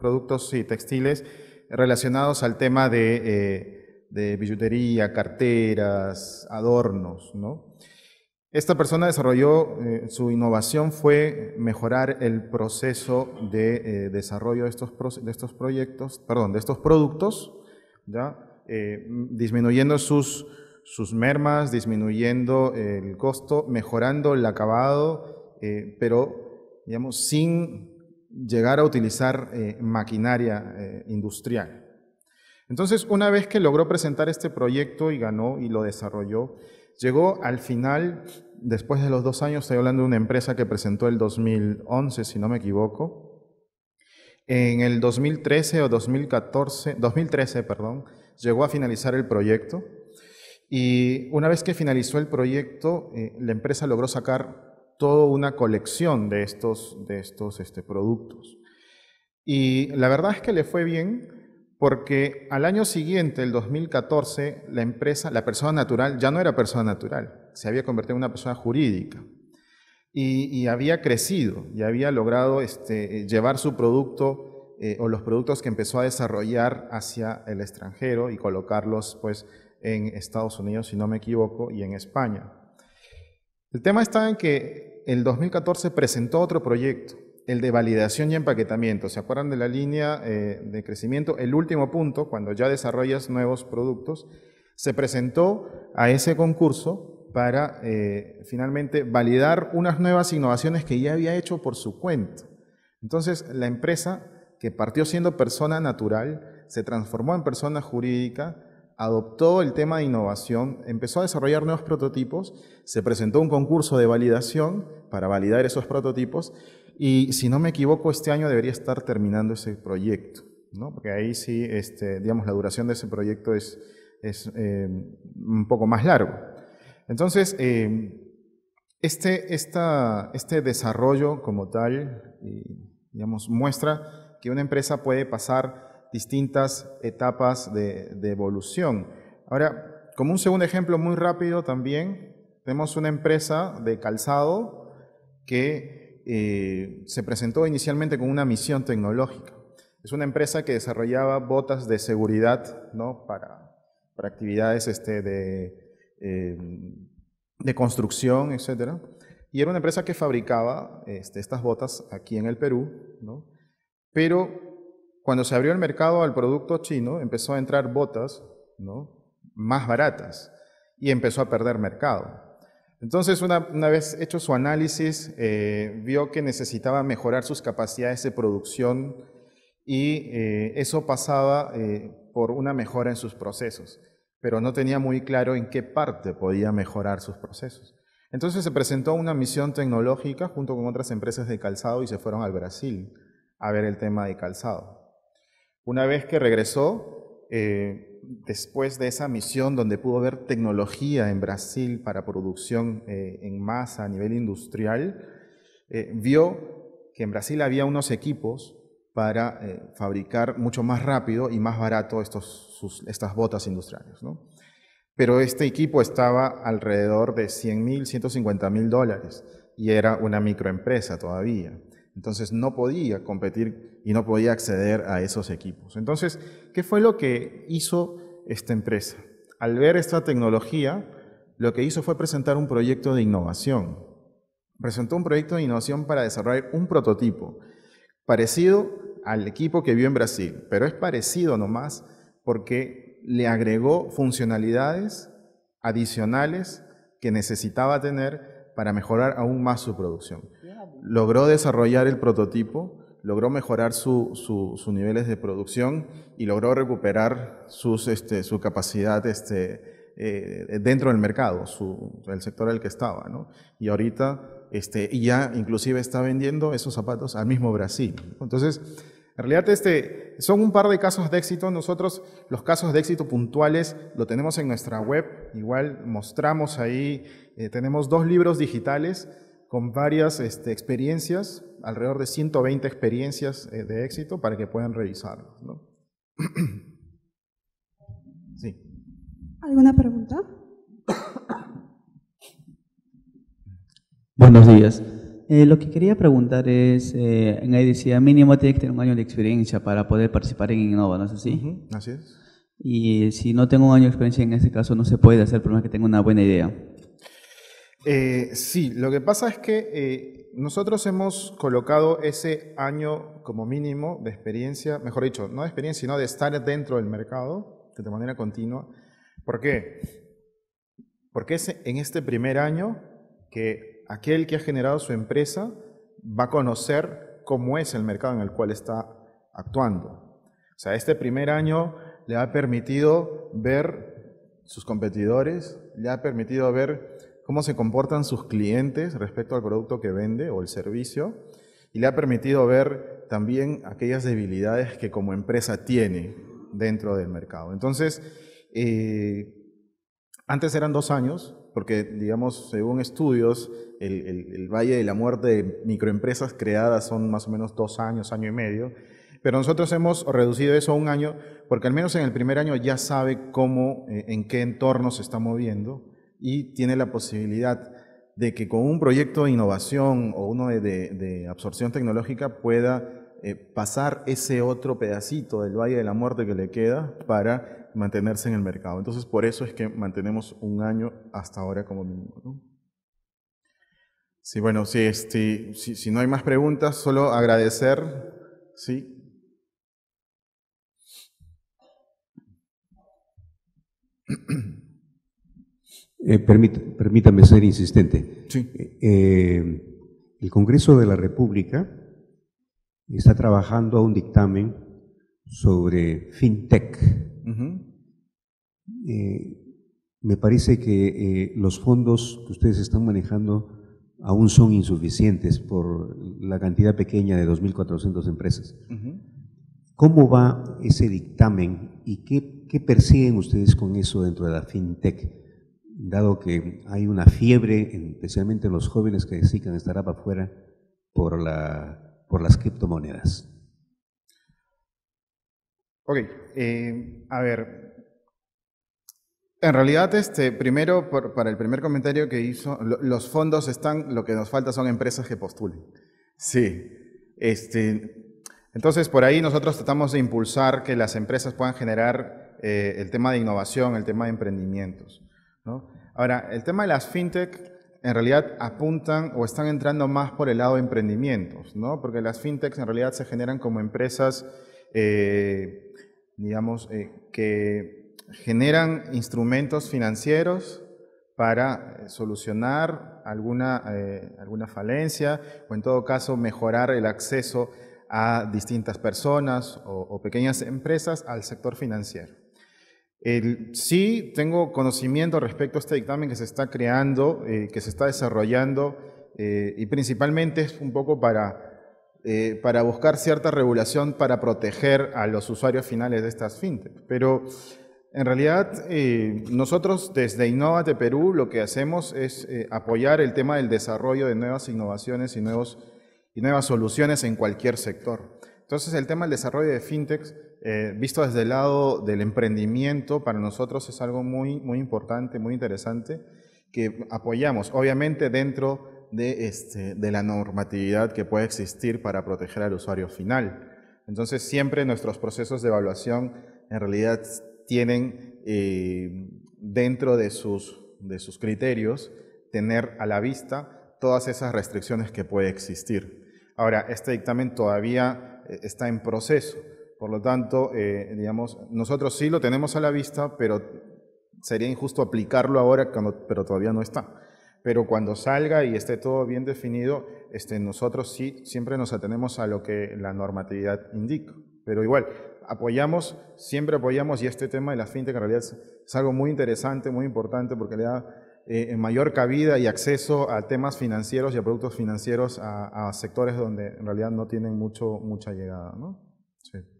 productos y textiles relacionados al tema de, eh, billutería, carteras, adornos, ¿no? Esta persona desarrolló, eh, su innovación fue mejorar el proceso de eh, desarrollo de estos, de estos proyectos, perdón, de estos productos, ¿ya? disminuyendo sus, sus mermas, disminuyendo el costo, mejorando el acabado, pero digamos, sin llegar a utilizar eh, maquinaria eh, industrial. Entonces, una vez que logró presentar este proyecto y ganó y lo desarrolló, llegó al final, después de los dos años, estoy hablando de una empresa que presentó el 2011, si no me equivoco, en el 2013 o 2014, 2013, perdón, llegó a finalizar el proyecto y una vez que finalizó el proyecto, eh, la empresa logró sacar toda una colección de estos, de estos este, productos. Y la verdad es que le fue bien porque al año siguiente, el 2014, la empresa, la persona natural, ya no era persona natural, se había convertido en una persona jurídica. Y, había crecido y había logrado este, llevar su producto eh, o los productos que empezó a desarrollar hacia el extranjero y colocarlos pues, en Estados Unidos, si no me equivoco, y en España. El tema está en que el 2014 presentó otro proyecto, el de validación y empaquetamiento. ¿Se acuerdan de la línea eh, de crecimiento? El último punto, cuando ya desarrollas nuevos productos, se presentó a ese concurso para eh, finalmente validar unas nuevas innovaciones que ya había hecho por su cuenta. Entonces, la empresa que partió siendo persona natural se transformó en persona jurídica adoptó el tema de innovación, empezó a desarrollar nuevos prototipos, se presentó un concurso de validación para validar esos prototipos y si no me equivoco este año debería estar terminando ese proyecto, ¿no? porque ahí sí, este, digamos, la duración de ese proyecto es, eh, un poco más largo. Entonces, eh, este, este desarrollo como tal, eh, digamos, muestra que una empresa puede pasar distintas etapas de, evolución. Ahora, como un segundo ejemplo muy rápido también, tenemos una empresa de calzado que eh, se presentó inicialmente con una misión tecnológica. Es una empresa que desarrollaba botas de seguridad ¿no? para, para actividades este, de, em, de construcción, etc. Y era una empresa que fabricaba este, estas botas aquí en el Perú, pero cuando se abrió el mercado al producto chino, empezó a entrar botas ¿no? más baratas y empezó a perder mercado. Entonces, una, una vez hecho su análisis, eh, vio que necesitaba mejorar sus capacidades de producción y eh, eso pasaba eh, por una mejora en sus procesos, pero no tenía muy claro en qué parte podía mejorar sus procesos. Entonces se presentó una misión tecnológica junto con otras empresas de calzado y se fueron al Brasil a ver el tema de calzado. Una vez que regresó, eh, después de esa misión donde pudo ver tecnología en Brasil para producción eh, en masa a nivel industrial, eh, vio que en Brasil había unos equipos para fabricar mucho más rápido y más barato estas botas industriales. Pero este equipo estaba alrededor de 100 mil, 150 mil dólares y era una microempresa todavía. Entonces no podía competir y no podía acceder a esos equipos. Entonces, ¿qué fue lo que hizo esta empresa? Al ver esta tecnología, lo que hizo fue presentar un proyecto de innovación. Presentó un proyecto de innovación para desarrollar un prototipo parecido al equipo que vio en Brasil, pero es parecido nomás porque le agregó funcionalidades adicionales que necesitaba tener para mejorar aún más su producción logró desarrollar el prototipo, logró mejorar sus niveles de producción y logró recuperar este, su capacidad este, eh, dentro del mercado, el sector al que estaba. ¿no? Y ahorita este, ya inclusive está vendiendo esos zapatos al mismo Brasil. Entonces, en realidad este, son un par de casos de éxito. Nosotros los casos de éxito puntuales lo tenemos en nuestra web, igual mostramos ahí, eh, tenemos dos libros digitales con varias este, experiencias, alrededor de 120 experiencias eh, de éxito para que puedan revisar, (clears throat) sí. ¿Alguna pregunta? Buenos días. Eh, lo que quería preguntar es, eh, en ahí decía, mínimo tiene que tener un año de experiencia para poder participar en Innova, ¿no es así? Así es. Y si no tengo un año de experiencia en este caso no se puede hacer, por más que tenga una buena idea. Eh, sí, lo que pasa es que eh, nosotros hemos colocado ese año como mínimo de experiencia, mejor dicho, no de experiencia, sino de estar dentro del mercado de manera continua. ¿Por qué? Porque es en este primer año que aquel que ha generado su empresa va a conocer cómo es el mercado en el cual está actuando. O sea, este primer año le ha permitido ver sus competidores, le ha permitido ver cómo se comportan sus clientes respecto al producto que vende o el servicio y le ha permitido ver también aquellas debilidades que como empresa tiene dentro del mercado. Entonces, eh, antes eran dos años, porque digamos, según estudios, el, el, valle de la muerte de microempresas creadas son más o menos dos años, año y medio, pero nosotros hemos reducido eso a un año, porque al menos en el primer año ya sabe cómo, eh, en qué entorno se está moviendo, y tiene la posibilidad de que con un proyecto de innovación o uno de, absorción tecnológica pueda eh, pasar ese otro pedacito del Valle de la Muerte que le queda para mantenerse en el mercado. Entonces, por eso es que mantenemos un año hasta ahora como mínimo. Sí, bueno, este, si, este, si no hay más preguntas, solo agradecer. Sí, (clears throat) Eh, permítame ser insistente. Eh, el Congreso de la República está trabajando a un dictamen sobre fintech. Eh, me parece que los fondos que ustedes están manejando aún son insuficientes por la cantidad pequeña de 2.400 empresas. cuatrocientos ¿Cómo va ese dictamen y qué persiguen ustedes con eso dentro de la fintech? dado que hay una fiebre, especialmente en los jóvenes que sigan estar para afuera, por, las criptomonedas. Ok, eh, a ver. En realidad, este, primero, para el primer comentario que hizo, los fondos están, lo que nos falta son empresas que postulen. Sí. Este, entonces, por ahí nosotros tratamos de impulsar que las empresas puedan generar eh, el tema de innovación, el tema de emprendimientos. Ahora, el tema de las fintech en realidad apuntan o están entrando más por el lado de emprendimientos, ¿no? Porque las fintechs en realidad se generan como empresas, eh, digamos, eh, que generan instrumentos financieros para eh, solucionar alguna, falencia o en todo caso mejorar el acceso a distintas personas o pequeñas empresas al sector financiero sí, tengo conocimiento respecto a este dictamen que se está creando, eh, que se está desarrollando, eh, y principalmente es un poco eh, para, buscar cierta regulación para proteger a los usuarios finales de estas fintech. Pero en realidad, nosotros desde Innovate Perú lo que hacemos es apoyar el tema del desarrollo de nuevas innovaciones y, y nuevas soluciones en cualquier sector. Entonces, el tema del desarrollo de fintechs eh, visto desde el lado del emprendimiento, para nosotros es algo muy, muy importante, muy interesante, que apoyamos, obviamente dentro de, este, la normatividad que puede existir para proteger al usuario final. Entonces, siempre nuestros procesos de evaluación en realidad tienen eh, dentro de sus, de sus criterios tener a la vista todas esas restricciones que puede existir. Ahora, este dictamen todavía eh, está en proceso. Por lo tanto, eh, digamos, nosotros sí lo tenemos a la vista, pero sería injusto aplicarlo ahora, cuando, pero todavía no está. Pero cuando salga y esté todo bien definido, este, nosotros sí siempre nos atenemos a lo que la normatividad indica. Pero igual, apoyamos, siempre apoyamos, y este tema de la fintech en realidad es, algo muy interesante, muy importante, porque le da eh, mayor cabida y acceso a temas financieros y a productos financieros a, sectores donde en realidad no tienen mucho, mucha llegada. ¿no? Sí.